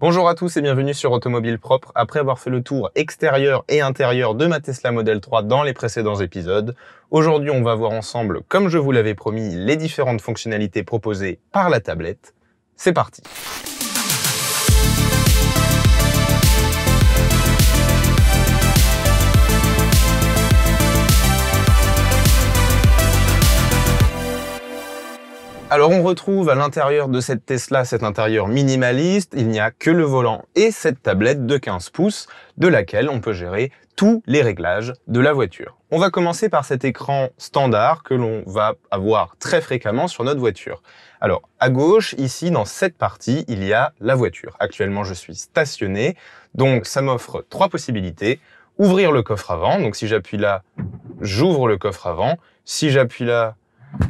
Bonjour à tous et bienvenue sur Automobile Propre. Après avoir fait le tour extérieur et intérieur de ma Tesla Model 3 dans les précédents épisodes, aujourd'hui on va voir ensemble, comme je vous l'avais promis, les différentes fonctionnalités proposées par la tablette. C'est parti Alors on retrouve à l'intérieur de cette Tesla cet intérieur minimaliste, il n'y a que le volant et cette tablette de 15 pouces de laquelle on peut gérer tous les réglages de la voiture. On va commencer par cet écran standard que l'on va avoir très fréquemment sur notre voiture. Alors, à gauche, ici, dans cette partie, il y a la voiture. Actuellement, je suis stationné, donc ça m'offre trois possibilités. Ouvrir le coffre avant, donc si j'appuie là, j'ouvre le coffre avant. Si j'appuie là,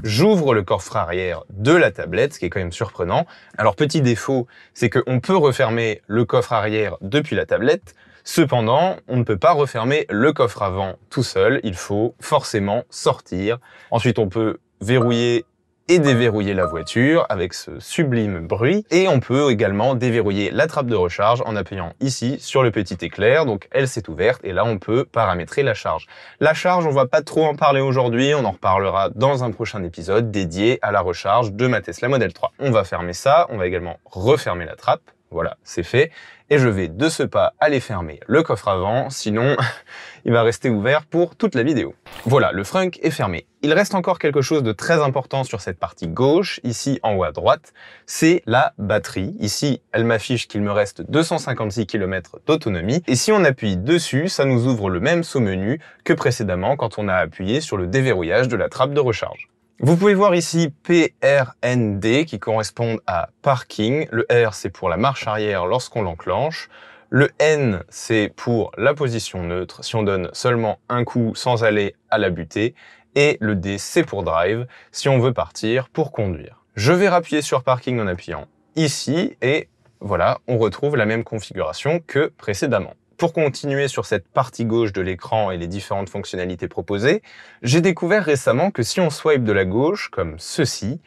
J'ouvre le coffre arrière de la tablette, ce qui est quand même surprenant. Alors, petit défaut, c'est qu'on peut refermer le coffre arrière depuis la tablette. Cependant, on ne peut pas refermer le coffre avant tout seul. Il faut forcément sortir. Ensuite, on peut verrouiller et déverrouiller la voiture avec ce sublime bruit. Et on peut également déverrouiller la trappe de recharge en appuyant ici sur le petit éclair. Donc elle s'est ouverte et là on peut paramétrer la charge. La charge, on va pas trop en parler aujourd'hui, on en reparlera dans un prochain épisode dédié à la recharge de ma Tesla Model 3. On va fermer ça, on va également refermer la trappe. Voilà, c'est fait. Et je vais de ce pas aller fermer le coffre avant, sinon il va rester ouvert pour toute la vidéo. Voilà, le frunk est fermé. Il reste encore quelque chose de très important sur cette partie gauche, ici en haut à droite, c'est la batterie. Ici, elle m'affiche qu'il me reste 256 km d'autonomie. Et si on appuie dessus, ça nous ouvre le même sous-menu que précédemment quand on a appuyé sur le déverrouillage de la trappe de recharge. Vous pouvez voir ici PRND qui correspondent à parking. Le R, c'est pour la marche arrière lorsqu'on l'enclenche. Le N, c'est pour la position neutre, si on donne seulement un coup sans aller à la butée. Et le D, c'est pour drive, si on veut partir pour conduire. Je vais rappuyer sur parking en appuyant ici et voilà, on retrouve la même configuration que précédemment pour continuer sur cette partie gauche de l'écran et les différentes fonctionnalités proposées, j'ai découvert récemment que si on swipe de la gauche, comme ceci,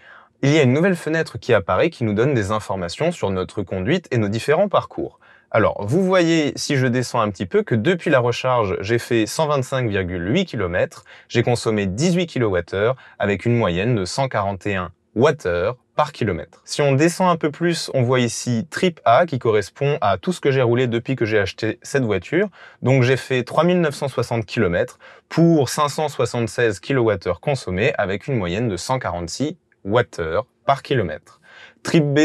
il y a une nouvelle fenêtre qui apparaît qui nous donne des informations sur notre conduite et nos différents parcours. Alors, vous voyez, si je descends un petit peu, que depuis la recharge, j'ai fait 125,8 km, j'ai consommé 18 kWh avec une moyenne de 141 Wh par kilomètre. Si on descend un peu plus, on voit ici trip A qui correspond à tout ce que j'ai roulé depuis que j'ai acheté cette voiture. Donc j'ai fait 3960 km pour 576 kWh consommés avec une moyenne de 146 Wh par kilomètre. Trip B,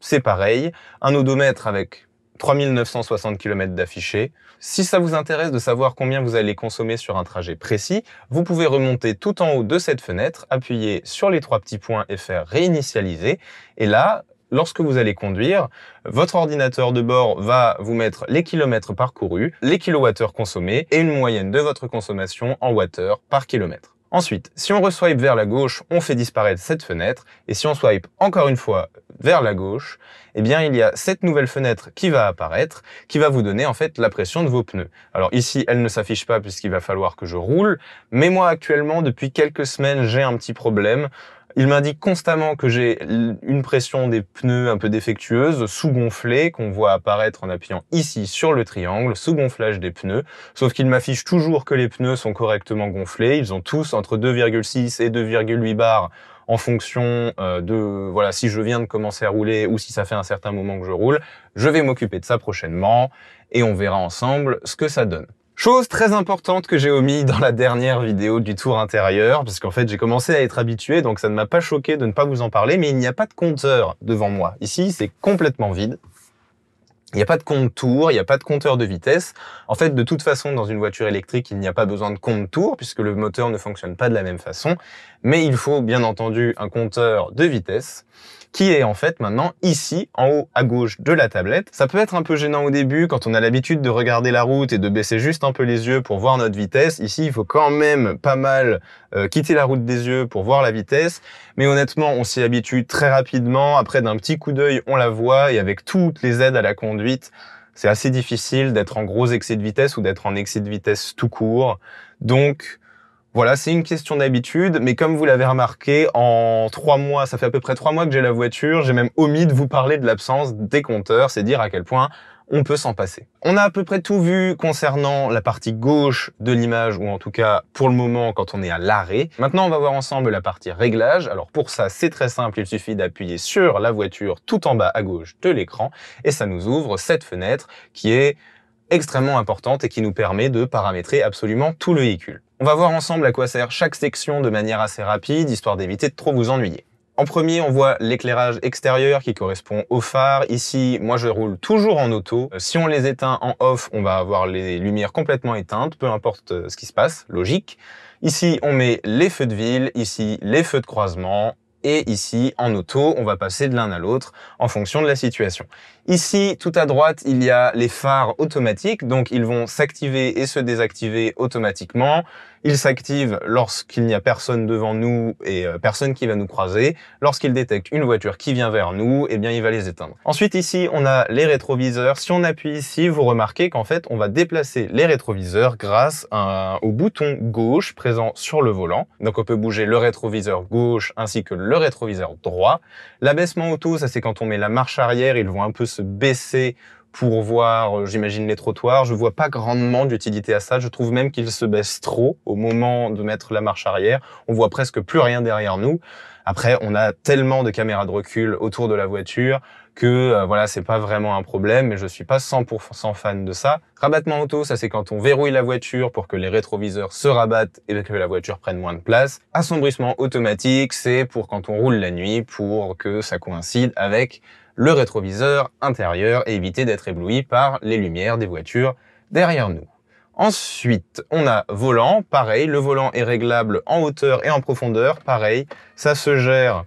c'est pareil, un odomètre avec 3960 km d'affichés. Si ça vous intéresse de savoir combien vous allez consommer sur un trajet précis, vous pouvez remonter tout en haut de cette fenêtre, appuyer sur les trois petits points et faire réinitialiser. Et là, lorsque vous allez conduire, votre ordinateur de bord va vous mettre les kilomètres parcourus, les kilowattheures consommés et une moyenne de votre consommation en wattheures par kilomètre. Ensuite, si on re-swipe vers la gauche, on fait disparaître cette fenêtre. Et si on swipe encore une fois vers la gauche, eh bien, il y a cette nouvelle fenêtre qui va apparaître, qui va vous donner, en fait, la pression de vos pneus. Alors ici, elle ne s'affiche pas puisqu'il va falloir que je roule. Mais moi, actuellement, depuis quelques semaines, j'ai un petit problème. Il m'indique constamment que j'ai une pression des pneus un peu défectueuse, sous-gonflée, qu'on voit apparaître en appuyant ici sur le triangle, sous-gonflage des pneus, sauf qu'il m'affiche toujours que les pneus sont correctement gonflés, ils ont tous entre 2,6 et 2,8 bars en fonction euh, de voilà si je viens de commencer à rouler ou si ça fait un certain moment que je roule. Je vais m'occuper de ça prochainement et on verra ensemble ce que ça donne. Chose très importante que j'ai omis dans la dernière vidéo du tour intérieur, parce qu'en fait j'ai commencé à être habitué, donc ça ne m'a pas choqué de ne pas vous en parler, mais il n'y a pas de compteur devant moi. Ici, c'est complètement vide. Il n'y a pas de compte tour, il n'y a pas de compteur de vitesse. En fait, de toute façon, dans une voiture électrique, il n'y a pas besoin de compte tour puisque le moteur ne fonctionne pas de la même façon. Mais il faut bien entendu un compteur de vitesse qui est en fait maintenant ici, en haut à gauche de la tablette. Ça peut être un peu gênant au début quand on a l'habitude de regarder la route et de baisser juste un peu les yeux pour voir notre vitesse. Ici, il faut quand même pas mal euh, quitter la route des yeux pour voir la vitesse. Mais honnêtement, on s'y habitue très rapidement. Après, d'un petit coup d'œil, on la voit et avec toutes les aides à la conduite, c'est assez difficile d'être en gros excès de vitesse ou d'être en excès de vitesse tout court. Donc, voilà, c'est une question d'habitude, mais comme vous l'avez remarqué, en trois mois, ça fait à peu près trois mois que j'ai la voiture, j'ai même omis de vous parler de l'absence des compteurs, c'est dire à quel point on peut s'en passer. On a à peu près tout vu concernant la partie gauche de l'image, ou en tout cas pour le moment quand on est à l'arrêt. Maintenant, on va voir ensemble la partie réglage. Alors pour ça, c'est très simple, il suffit d'appuyer sur la voiture tout en bas à gauche de l'écran, et ça nous ouvre cette fenêtre qui est extrêmement importante et qui nous permet de paramétrer absolument tout le véhicule. On va voir ensemble à quoi sert chaque section de manière assez rapide, histoire d'éviter de trop vous ennuyer. En premier, on voit l'éclairage extérieur qui correspond au phare. Ici, moi, je roule toujours en auto. Euh, si on les éteint en off, on va avoir les lumières complètement éteintes, peu importe euh, ce qui se passe, logique. Ici, on met les feux de ville, ici, les feux de croisement, et ici, en auto, on va passer de l'un à l'autre en fonction de la situation. Ici, tout à droite, il y a les phares automatiques, donc ils vont s'activer et se désactiver automatiquement. Ils s'activent lorsqu'il n'y a personne devant nous et euh, personne qui va nous croiser. Lorsqu'il détecte une voiture qui vient vers nous, eh bien, il va les éteindre. Ensuite, ici, on a les rétroviseurs. Si on appuie ici, vous remarquez qu'en fait, on va déplacer les rétroviseurs grâce au bouton gauche présent sur le volant. Donc, on peut bouger le rétroviseur gauche ainsi que le rétroviseur droit. L'abaissement auto, ça c'est quand on met la marche arrière, ils vont un peu se baisser pour voir, euh, j'imagine, les trottoirs. Je vois pas grandement d'utilité à ça. Je trouve même qu'il se baisse trop au moment de mettre la marche arrière. On voit presque plus rien derrière nous. Après, on a tellement de caméras de recul autour de la voiture que euh, voilà, c'est pas vraiment un problème, mais je suis pas 100% fan de ça. Rabattement auto, ça c'est quand on verrouille la voiture pour que les rétroviseurs se rabattent et que la voiture prenne moins de place. Assombrissement automatique, c'est pour quand on roule la nuit pour que ça coïncide avec le rétroviseur intérieur et éviter d'être ébloui par les lumières des voitures derrière nous. Ensuite, on a volant, pareil, le volant est réglable en hauteur et en profondeur, pareil, ça se gère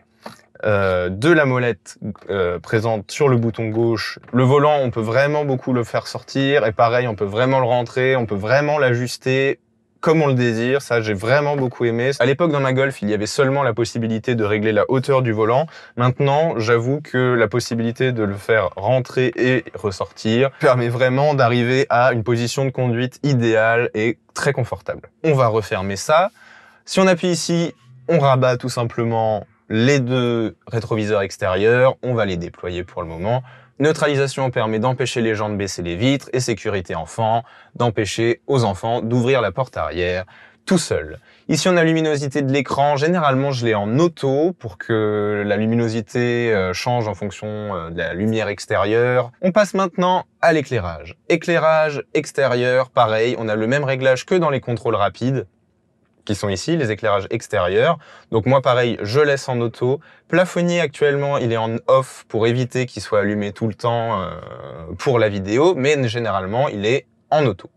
euh, de la molette euh, présente sur le bouton gauche. Le volant, on peut vraiment beaucoup le faire sortir, et pareil, on peut vraiment le rentrer, on peut vraiment l'ajuster comme on le désire. Ça, j'ai vraiment beaucoup aimé. À l'époque, dans ma Golf, il y avait seulement la possibilité de régler la hauteur du volant. Maintenant, j'avoue que la possibilité de le faire rentrer et ressortir permet vraiment d'arriver à une position de conduite idéale et très confortable. On va refermer ça. Si on appuie ici, on rabat tout simplement les deux rétroviseurs extérieurs. On va les déployer pour le moment. Neutralisation permet d'empêcher les gens de baisser les vitres et sécurité enfant, d'empêcher aux enfants d'ouvrir la porte arrière tout seul. Ici, on a luminosité de l'écran. Généralement, je l'ai en auto pour que la luminosité euh, change en fonction euh, de la lumière extérieure. On passe maintenant à l'éclairage. Éclairage extérieur, pareil, on a le même réglage que dans les contrôles rapides qui sont ici, les éclairages extérieurs. Donc moi pareil, je laisse en auto. Plafonnier actuellement, il est en off pour éviter qu'il soit allumé tout le temps euh, pour la vidéo, mais généralement il est en auto.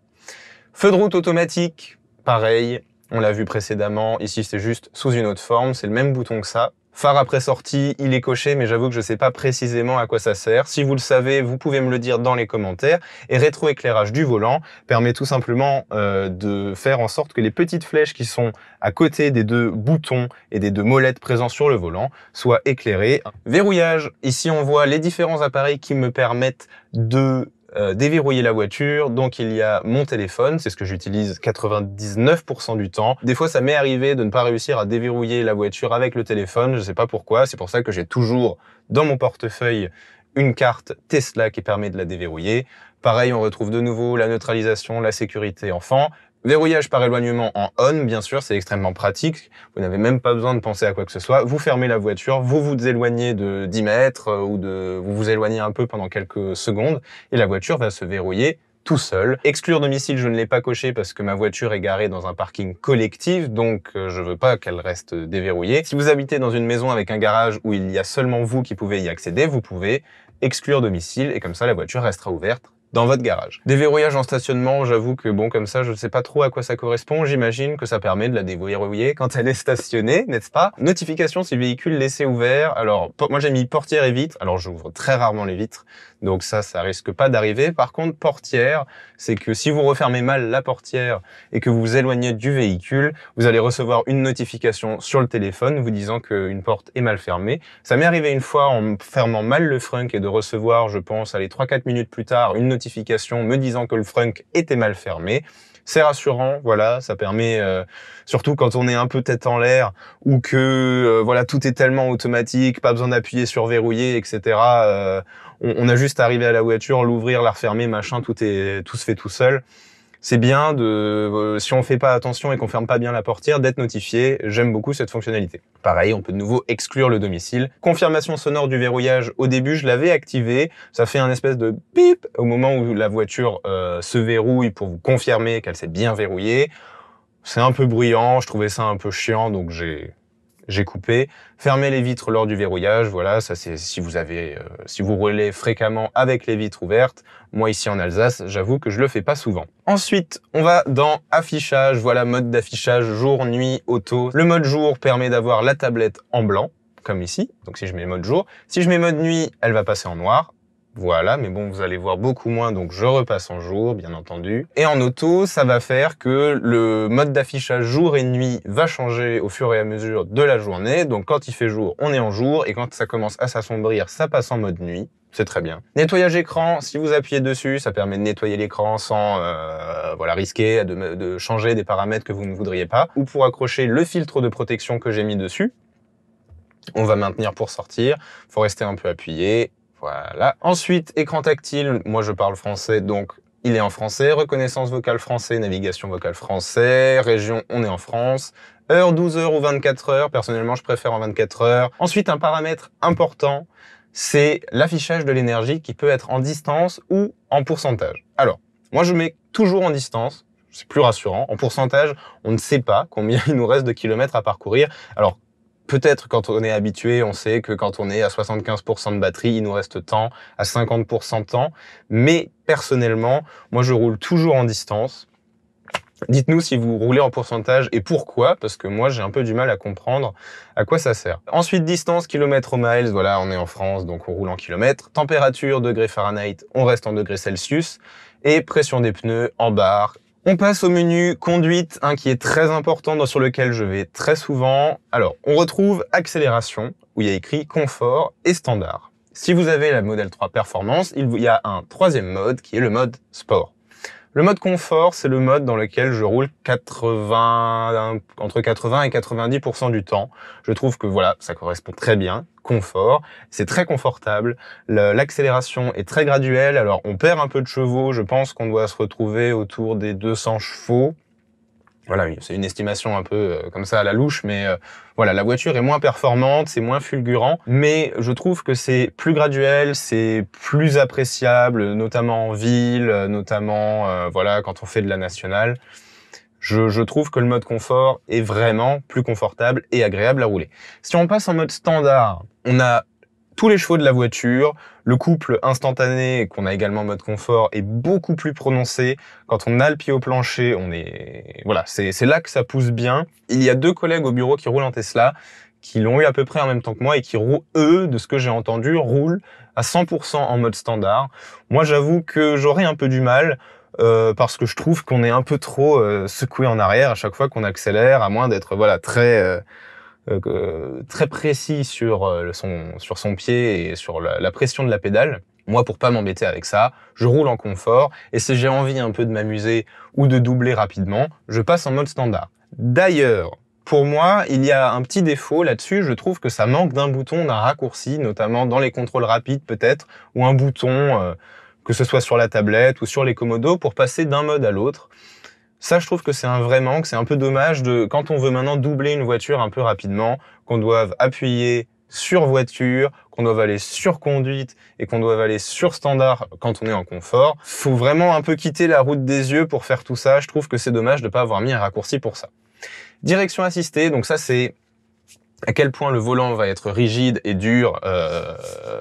Feu de route automatique, pareil, on l'a vu précédemment, ici c'est juste sous une autre forme, c'est le même bouton que ça, Phare après sortie, il est coché, mais j'avoue que je ne sais pas précisément à quoi ça sert. Si vous le savez, vous pouvez me le dire dans les commentaires. Et rétroéclairage du volant permet tout simplement euh, de faire en sorte que les petites flèches qui sont à côté des deux boutons et des deux molettes présents sur le volant soient éclairées. Verrouillage, ici on voit les différents appareils qui me permettent de euh, déverrouiller la voiture, donc il y a mon téléphone, c'est ce que j'utilise 99% du temps. Des fois, ça m'est arrivé de ne pas réussir à déverrouiller la voiture avec le téléphone, je ne sais pas pourquoi, c'est pour ça que j'ai toujours dans mon portefeuille une carte Tesla qui permet de la déverrouiller. Pareil, on retrouve de nouveau la neutralisation, la sécurité enfant, Verrouillage par éloignement en on, bien sûr, c'est extrêmement pratique. Vous n'avez même pas besoin de penser à quoi que ce soit. Vous fermez la voiture, vous vous éloignez de 10 mètres euh, ou de, vous vous éloignez un peu pendant quelques secondes et la voiture va se verrouiller tout seul. Exclure domicile, je ne l'ai pas coché parce que ma voiture est garée dans un parking collectif, donc euh, je ne veux pas qu'elle reste déverrouillée. Si vous habitez dans une maison avec un garage où il y a seulement vous qui pouvez y accéder, vous pouvez exclure domicile et comme ça la voiture restera ouverte dans votre garage. Déverrouillage en stationnement, j'avoue que bon, comme ça, je ne sais pas trop à quoi ça correspond. J'imagine que ça permet de la déverrouiller quand elle est stationnée, n'est-ce pas Notification si le véhicule laissé ouvert. Alors, moi j'ai mis portière et vitres. Alors, j'ouvre très rarement les vitres. Donc ça, ça risque pas d'arriver. Par contre, portière, c'est que si vous refermez mal la portière et que vous vous éloignez du véhicule, vous allez recevoir une notification sur le téléphone vous disant qu'une porte est mal fermée. Ça m'est arrivé une fois en fermant mal le frunk et de recevoir, je pense, allez, 3-4 minutes plus tard, une notification me disant que le frunk était mal fermé. C'est rassurant, voilà, ça permet euh, surtout quand on est un peu tête en l'air ou que euh, voilà tout est tellement automatique, pas besoin d'appuyer sur verrouiller, etc on, a juste arrivé à la voiture, l'ouvrir, la refermer, machin, tout est tout se fait tout seul. C'est bien de euh, si on fait pas attention et qu'on ferme pas bien la portière d'être notifié. J'aime beaucoup cette fonctionnalité. Pareil, on peut de nouveau exclure le domicile. Confirmation sonore du verrouillage. Au début, je l'avais activé. Ça fait un espèce de bip au moment où la voiture euh, se verrouille pour vous confirmer qu'elle s'est bien verrouillée. C'est un peu bruyant, je trouvais ça un peu chiant, donc j'ai j'ai coupé. Fermez les vitres lors du verrouillage, voilà, ça c'est si vous avez, euh, si vous roulez fréquemment avec les vitres ouvertes. Moi ici en Alsace, j'avoue que je le fais pas souvent. Ensuite, on va dans affichage, voilà mode d'affichage jour, nuit, auto. Le mode jour permet d'avoir la tablette en blanc, comme ici. Donc si je mets mode jour, si je mets mode nuit, elle va passer en noir. Voilà, mais bon, vous allez voir beaucoup moins, donc je repasse en jour, bien entendu. Et en auto, ça va faire que le mode d'affichage jour et nuit va changer au fur et à mesure de la journée. Donc quand il fait jour, on est en jour, et quand ça commence à s'assombrir, ça passe en mode nuit. C'est très bien. Nettoyage écran, si vous appuyez dessus, ça permet de nettoyer l'écran sans euh, voilà risquer de, changer des paramètres que vous ne voudriez pas. Ou pour accrocher le filtre de protection que j'ai mis dessus, on va maintenir pour sortir, faut rester un peu appuyé voilà. Ensuite, écran tactile. Moi, je parle français, donc il est en français. Reconnaissance vocale français, navigation vocale français. Région, on est en France. Heure, 12 heures ou 24 heures. Personnellement, je préfère en 24 heures. Ensuite, un paramètre important, c'est l'affichage de l'énergie qui peut être en distance ou en pourcentage. Alors, moi, je mets toujours en distance. C'est plus rassurant. En pourcentage, on ne sait pas combien il nous reste de kilomètres à parcourir. Alors, peut-être quand on est habitué, on sait que quand on est à 75% de batterie, il nous reste temps, à 50% de temps. Mais personnellement, moi, je roule toujours en distance. Dites-nous si vous roulez en pourcentage et pourquoi, parce que moi j'ai un peu du mal à comprendre à quoi ça sert. Ensuite, distance, kilomètres au miles, voilà, on est en France, donc on roule en kilomètres. Température, degrés Fahrenheit, on reste en degrés Celsius. Et pression des pneus en bar. On passe au menu conduite, qui est très important, sur lequel je vais très souvent. Alors, on retrouve accélération, où il y a écrit confort et standard. Si vous avez la modèle 3 performance, il y a un troisième mode qui est le mode sport. Le mode confort, c'est le mode dans lequel je roule 80, entre 80 et 90% du temps. Je trouve que voilà, ça correspond très bien confort. C'est très confortable. L'accélération est très graduelle. Alors, on perd un peu de chevaux. Je pense qu'on doit se retrouver autour des 200 chevaux. Voilà, c'est une estimation un peu euh, comme ça à la louche, mais euh, voilà, la voiture est moins performante, c'est moins fulgurant, mais je trouve que c'est plus graduel, c'est plus appréciable, notamment en ville, euh, notamment voilà quand on fait de la nationale. Je, trouve que le mode confort est vraiment plus confortable et agréable à rouler. Si on passe en mode standard, on a tous les chevaux de la voiture, le couple instantané qu'on a également en mode confort est beaucoup plus prononcé. Quand on a le pied au plancher, on est voilà, c'est là que ça pousse bien. Il y a deux collègues au bureau qui roulent en Tesla qui l'ont eu à peu près en même temps que moi et qui roulent, eux, de ce que j'ai entendu, roulent à 100% en mode standard. Moi, j'avoue que j'aurais un peu du mal. Euh, parce que je trouve qu'on est un peu trop euh, secoué en arrière à chaque fois qu'on accélère, à moins d'être voilà très euh, très précis sur son sur son pied et sur la, la, pression de la pédale. Moi, pour pas m'embêter avec ça, je roule en confort et si j'ai envie un peu de m'amuser ou de doubler rapidement, je passe en mode standard. D'ailleurs, pour moi, il y a un petit défaut là-dessus. Je trouve que ça manque d'un bouton, d'un raccourci, notamment dans les contrôles rapides peut-être, ou un bouton que ce soit sur la tablette ou sur les commodos, pour passer d'un mode à l'autre. Ça, je trouve que c'est un vrai manque. C'est un peu dommage de quand on veut maintenant doubler une voiture un peu rapidement, qu'on doive appuyer sur voiture, qu'on doive aller sur conduite et qu'on doive aller sur standard quand on est en confort. Faut vraiment un peu quitter la route des yeux pour faire tout ça. Je trouve que c'est dommage de ne pas avoir mis un raccourci pour ça. Direction assistée, donc ça c'est à quel point le volant va être rigide et dur euh,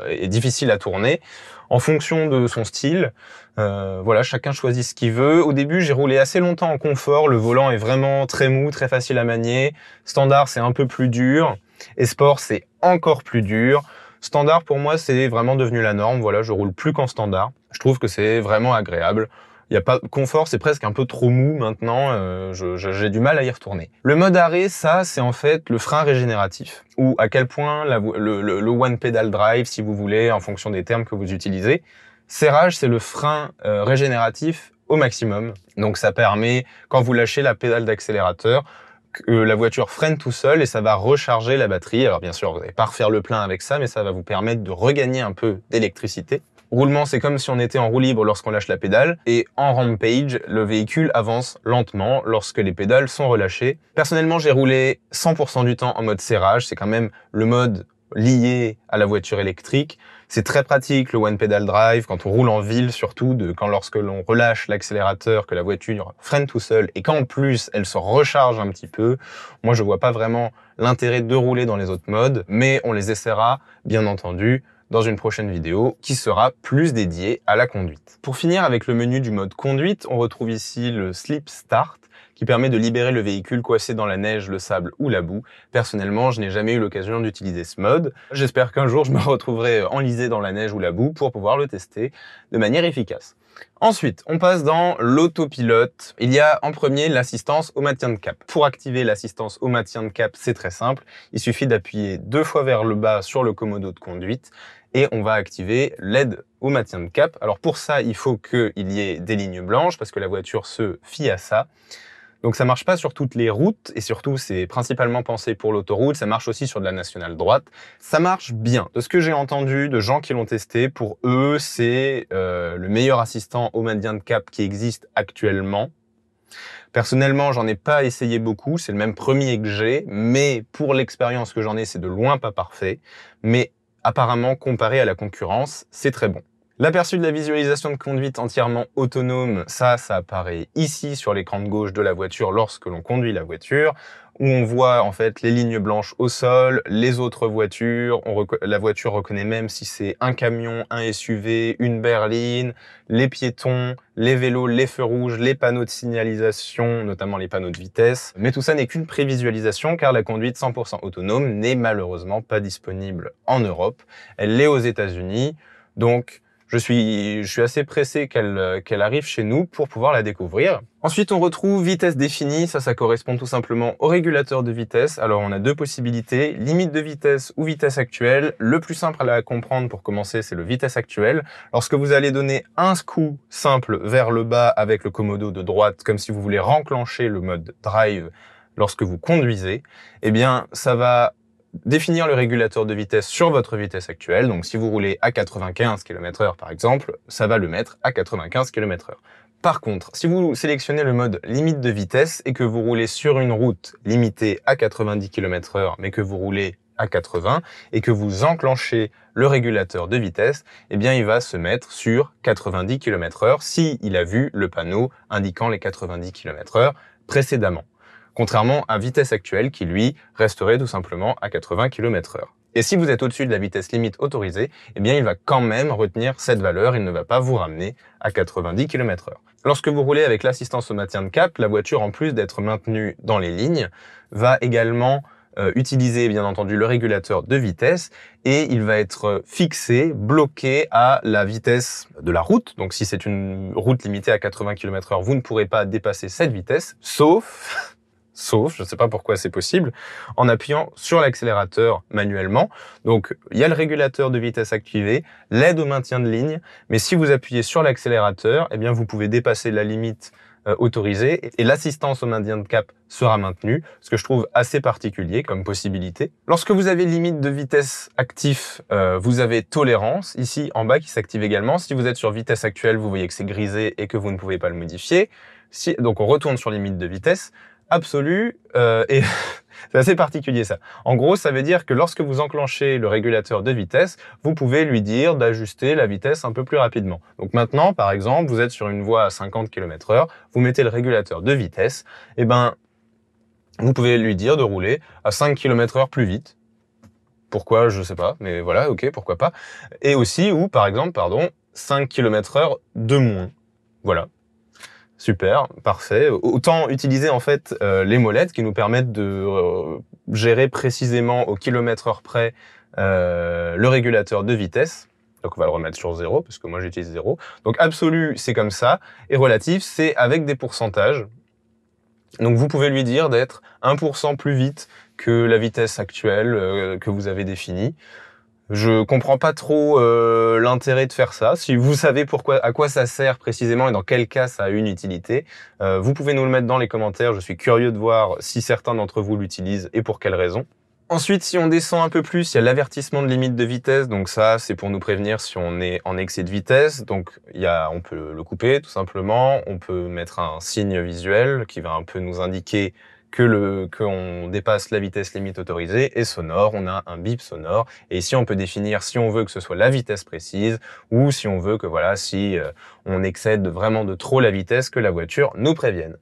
et difficile à tourner en fonction de son style. Euh, voilà, chacun choisit ce qu'il veut. Au début, j'ai roulé assez longtemps en confort. Le volant est vraiment très mou, très facile à manier. Standard, c'est un peu plus dur. Et sport, c'est encore plus dur. Standard, pour moi, c'est vraiment devenu la norme. Voilà, je roule plus qu'en standard. Je trouve que c'est vraiment agréable. Il y a pas de confort, c'est presque un peu trop mou maintenant. Euh, j'ai du mal à y retourner. Le mode arrêt, ça, c'est en fait le frein régénératif, ou à quel point le, one pedal drive, si vous voulez, en fonction des termes que vous utilisez. Serrage, c'est le frein euh, régénératif au maximum. Donc ça permet, quand vous lâchez la pédale d'accélérateur, que la voiture freine tout seul et ça va recharger la batterie. Alors bien sûr, vous n'allez pas refaire le plein avec ça, mais ça va vous permettre de regagner un peu d'électricité. Roulement, c'est comme si on était en roue libre lorsqu'on lâche la pédale. Et en rampage, le véhicule avance lentement lorsque les pédales sont relâchées. Personnellement, j'ai roulé 100% du temps en mode serrage. C'est quand même le mode lié à la voiture électrique. C'est très pratique le one pedal drive quand on roule en ville surtout, de quand lorsque l'on relâche l'accélérateur, que la voiture freine tout seul et qu'en plus elle se recharge un petit peu. Moi je vois pas vraiment l'intérêt de rouler dans les autres modes, mais on les essaiera bien entendu dans une prochaine vidéo qui sera plus dédiée à la conduite. Pour finir avec le menu du mode conduite, on retrouve ici le Slip Start qui permet de libérer le véhicule coincé dans la neige, le sable ou la boue. Personnellement, je n'ai jamais eu l'occasion d'utiliser ce mode. J'espère qu'un jour, je me retrouverai enlisé dans la neige ou la boue pour pouvoir le tester de manière efficace. Ensuite, on passe dans l'autopilote. Il y a en premier l'assistance au maintien de cap. Pour activer l'assistance au maintien de cap, c'est très simple. Il suffit d'appuyer deux fois vers le bas sur le commodo de conduite et on va activer l'aide au maintien de cap. Alors pour ça, il faut qu'il y ait des lignes blanches parce que la voiture se fie à ça. Donc ça marche pas sur toutes les routes et surtout c'est principalement pensé pour l'autoroute, ça marche aussi sur de la nationale droite. Ça marche bien. De ce que j'ai entendu de gens qui l'ont testé, pour eux c'est euh, le meilleur assistant au maintien de cap qui existe actuellement. Personnellement, j'en ai pas essayé beaucoup, c'est le même premier que j'ai, mais pour l'expérience que j'en ai, c'est de loin pas parfait. Mais Apparemment, comparé à la concurrence, c'est très bon. L'aperçu de la visualisation de conduite entièrement autonome, ça, ça apparaît ici sur l'écran de gauche de la voiture lorsque l'on conduit la voiture où on voit en fait les lignes blanches au sol, les autres voitures, la voiture reconnaît même si c'est un camion, un SUV, une berline, les piétons, les vélos, les feux rouges, les panneaux de signalisation, notamment les panneaux de vitesse. Mais tout ça n'est qu'une prévisualisation car la conduite 100% autonome n'est malheureusement pas disponible en Europe, elle l'est aux États-Unis. Donc je suis, je suis assez pressé qu'elle euh, qu'elle arrive chez nous pour pouvoir la découvrir. Ensuite, on retrouve vitesse définie. Ça, ça correspond tout simplement au régulateur de vitesse. Alors, on a deux possibilités, limite de vitesse ou vitesse actuelle. Le plus simple à comprendre pour commencer, c'est le vitesse actuelle. Lorsque vous allez donner un coup simple vers le bas avec le commodo de droite, comme si vous voulez renclencher le mode drive lorsque vous conduisez, eh bien, ça va définir le régulateur de vitesse sur votre vitesse actuelle. Donc si vous roulez à 95 km h par exemple, ça va le mettre à 95 km heure. Par contre, si vous sélectionnez le mode limite de vitesse et que vous roulez sur une route limitée à 90 km heure, mais que vous roulez à 80 et que vous enclenchez le régulateur de vitesse, eh bien, il va se mettre sur 90 km heure si il a vu le panneau indiquant les 90 km heure précédemment contrairement à vitesse actuelle qui, lui, resterait tout simplement à 80 km/h. Et si vous êtes au-dessus de la vitesse limite autorisée, eh bien il va quand même retenir cette valeur, il ne va pas vous ramener à 90 km/h. Lorsque vous roulez avec l'assistance au maintien de cap, la voiture, en plus d'être maintenue dans les lignes, va également euh, utiliser bien entendu le régulateur de vitesse et il va être euh, fixé, bloqué à la vitesse de la route. Donc si c'est une route limitée à 80 km/h, vous ne pourrez pas dépasser cette vitesse, sauf sauf, je ne sais pas pourquoi c'est possible, en appuyant sur l'accélérateur manuellement. Donc il y a le régulateur de vitesse activé, l'aide au maintien de ligne, mais si vous appuyez sur l'accélérateur, eh bien vous pouvez dépasser la limite euh, autorisée et l'assistance au maintien de cap sera maintenue, ce que je trouve assez particulier comme possibilité. Lorsque vous avez limite de vitesse actif, euh, vous avez tolérance ici en bas qui s'active également. Si vous êtes sur vitesse actuelle, vous voyez que c'est grisé et que vous ne pouvez pas le modifier. donc on retourne sur limite de vitesse absolu euh, et c'est assez particulier ça. En gros, ça veut dire que lorsque vous enclenchez le régulateur de vitesse, vous pouvez lui dire d'ajuster la vitesse un peu plus rapidement. Donc maintenant, par exemple, vous êtes sur une voie à 50 km heure, vous mettez le régulateur de vitesse, et ben vous pouvez lui dire de rouler à 5 km heure plus vite. Pourquoi, je sais pas, mais voilà, ok, pourquoi pas. Et aussi, ou par exemple, pardon, 5 km heure de moins. Voilà, Super, parfait. Autant utiliser en fait euh, les molettes qui nous permettent de euh, gérer précisément au kilomètre heure près euh, le régulateur de vitesse. Donc on va le remettre sur zéro parce que moi j'utilise zéro. Donc absolu, c'est comme ça. Et relatif, c'est avec des pourcentages. Donc vous pouvez lui dire d'être 1% plus vite que la vitesse actuelle que vous avez définie. Je comprends pas trop euh, l'intérêt de faire ça. Si vous savez pourquoi, à quoi ça sert précisément et dans quel cas ça a une utilité, euh, vous pouvez nous le mettre dans les commentaires. Je suis curieux de voir si certains d'entre vous l'utilisent et pour quelles raisons. Ensuite, si on descend un peu plus, il y a l'avertissement de limite de vitesse. Donc ça, c'est pour nous prévenir si on est en excès de vitesse. Donc y a, on peut le couper tout simplement. On peut mettre un signe visuel qui va un peu nous indiquer que le qu'on dépasse la vitesse limite autorisée et sonore, on a un bip sonore. Et ici, on peut définir si on veut que ce soit la vitesse précise ou si on veut que voilà, si euh, on excède vraiment de trop la vitesse, que la voiture nous prévienne.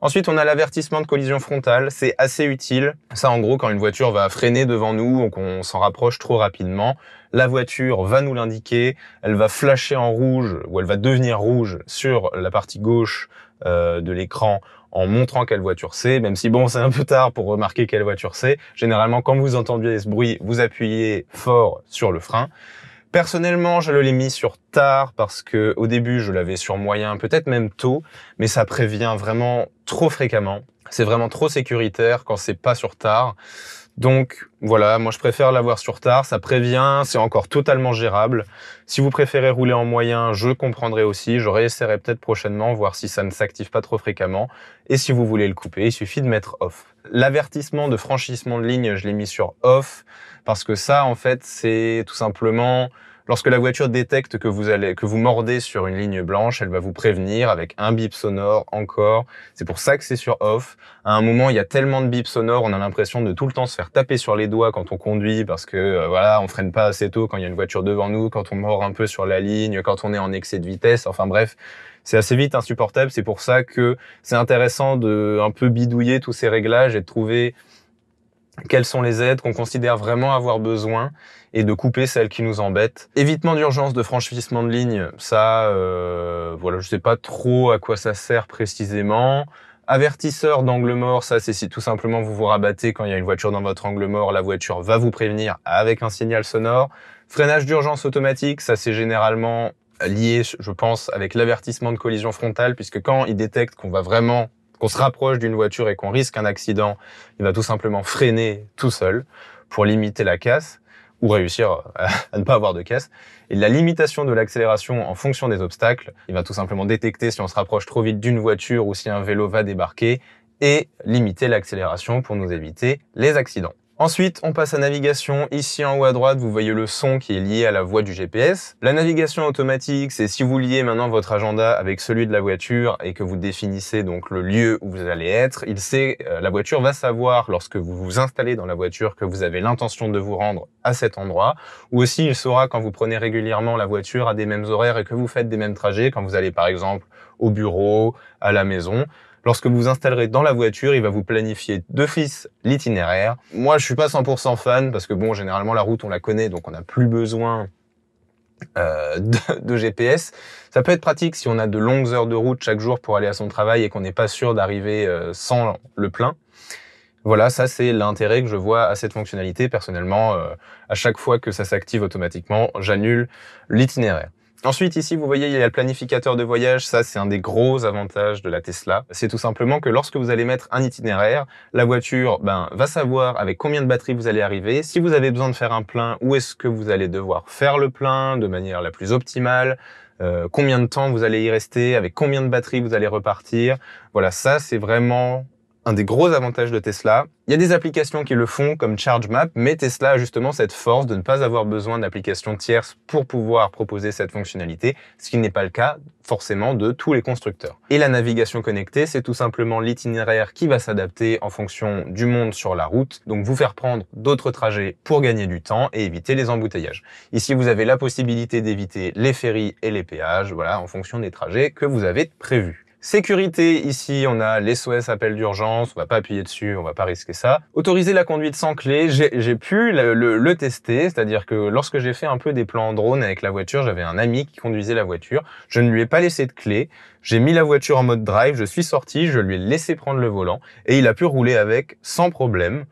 Ensuite, on a l'avertissement de collision frontale. C'est assez utile. Ça, en gros, quand une voiture va freiner devant nous ou qu'on s'en rapproche trop rapidement, la voiture va nous l'indiquer. Elle va flasher en rouge ou elle va devenir rouge sur la partie gauche euh, de l'écran en montrant quelle voiture c'est, même si bon, c'est un peu tard pour remarquer quelle voiture c'est. Généralement, quand vous entendiez ce bruit, vous appuyez fort sur le frein. Personnellement, je l'ai mis sur tard parce que au début, je l'avais sur moyen, peut-être même tôt, mais ça prévient vraiment trop fréquemment. C'est vraiment trop sécuritaire quand c'est pas sur tard. Donc voilà, moi je préfère l'avoir sur tard, ça prévient, c'est encore totalement gérable. Si vous préférez rouler en moyen, je comprendrai aussi, je réessayerai peut-être prochainement, voir si ça ne s'active pas trop fréquemment. Et si vous voulez le couper, il suffit de mettre off. L'avertissement de franchissement de ligne, je l'ai mis sur off, parce que ça en fait c'est tout simplement Lorsque la voiture détecte que vous allez, que vous mordez sur une ligne blanche, elle va vous prévenir avec un bip sonore encore. C'est pour ça que c'est sur off. À un moment, il y a tellement de bips sonores, on a l'impression de tout le temps se faire taper sur les doigts quand on conduit parce que, euh, voilà, on freine pas assez tôt quand il y a une voiture devant nous, quand on mord un peu sur la ligne, quand on est en excès de vitesse. Enfin bref, c'est assez vite insupportable. C'est pour ça que c'est intéressant de un peu bidouiller tous ces réglages et de trouver quelles sont les aides qu'on considère vraiment avoir besoin et de couper celles qui nous embêtent. Évitement d'urgence de franchissement de ligne, ça, euh, voilà, je sais pas trop à quoi ça sert précisément. Avertisseur d'angle mort, ça c'est si tout simplement vous vous rabattez quand il y a une voiture dans votre angle mort, la voiture va vous prévenir avec un signal sonore. Freinage d'urgence automatique, ça c'est généralement lié, je pense, avec l'avertissement de collision frontale, puisque quand il détecte qu'on va vraiment on se rapproche d'une voiture et qu'on risque un accident, il va tout simplement freiner tout seul pour limiter la casse ou réussir euh, à ne pas avoir de casse. Et la limitation de l'accélération en fonction des obstacles, il va tout simplement détecter si on se rapproche trop vite d'une voiture ou si un vélo va débarquer et limiter l'accélération pour nous éviter les accidents. Ensuite, on passe à navigation. Ici en haut à droite, vous voyez le son qui est lié à la voix du GPS. La navigation automatique, c'est si vous liez maintenant votre agenda avec celui de la voiture et que vous définissez donc le lieu où vous allez être, il sait, euh, la voiture va savoir lorsque vous vous installez dans la voiture que vous avez l'intention de vous rendre à cet endroit. Ou aussi, il saura quand vous prenez régulièrement la voiture à des mêmes horaires et que vous faites des mêmes trajets, quand vous allez par exemple au bureau, à la maison. Lorsque vous vous installerez dans la voiture, il va vous planifier d'office l'itinéraire. Moi, je suis pas 100% fan parce que bon, généralement la route on la connaît, donc on n'a plus besoin euh, de, GPS. Ça peut être pratique si on a de longues heures de route chaque jour pour aller à son travail et qu'on n'est pas sûr d'arriver euh, sans le plein. Voilà, ça c'est l'intérêt que je vois à cette fonctionnalité. Personnellement, euh, à chaque fois que ça s'active automatiquement, j'annule l'itinéraire. Ensuite, ici, vous voyez, il y a le planificateur de voyage. Ça, c'est un des gros avantages de la Tesla. C'est tout simplement que lorsque vous allez mettre un itinéraire, la voiture ben, va savoir avec combien de batteries vous allez arriver, si vous avez besoin de faire un plein, où est-ce que vous allez devoir faire le plein de manière la plus optimale, euh, combien de temps vous allez y rester, avec combien de batteries vous allez repartir. Voilà, ça, c'est vraiment un des gros avantages de Tesla. Il y a des applications qui le font comme ChargeMap, mais Tesla a justement cette force de ne pas avoir besoin d'applications tierces pour pouvoir proposer cette fonctionnalité, ce qui n'est pas le cas forcément de tous les constructeurs. Et la navigation connectée, c'est tout simplement l'itinéraire qui va s'adapter en fonction du monde sur la route, donc vous faire prendre d'autres trajets pour gagner du temps et éviter les embouteillages. Ici, vous avez la possibilité d'éviter les ferries et les péages, voilà, en fonction des trajets que vous avez prévus. Sécurité, ici, on a les appel d'urgence, on va pas appuyer dessus, on va pas risquer ça. Autoriser la conduite sans clé, j'ai pu le, le tester, c'est-à-dire que lorsque j'ai fait un peu des plans en drone avec la voiture, j'avais un ami qui conduisait la voiture, je ne lui ai pas laissé de clé, j'ai mis la voiture en mode drive, je suis sorti, je lui ai laissé prendre le volant et il a pu rouler avec sans problème.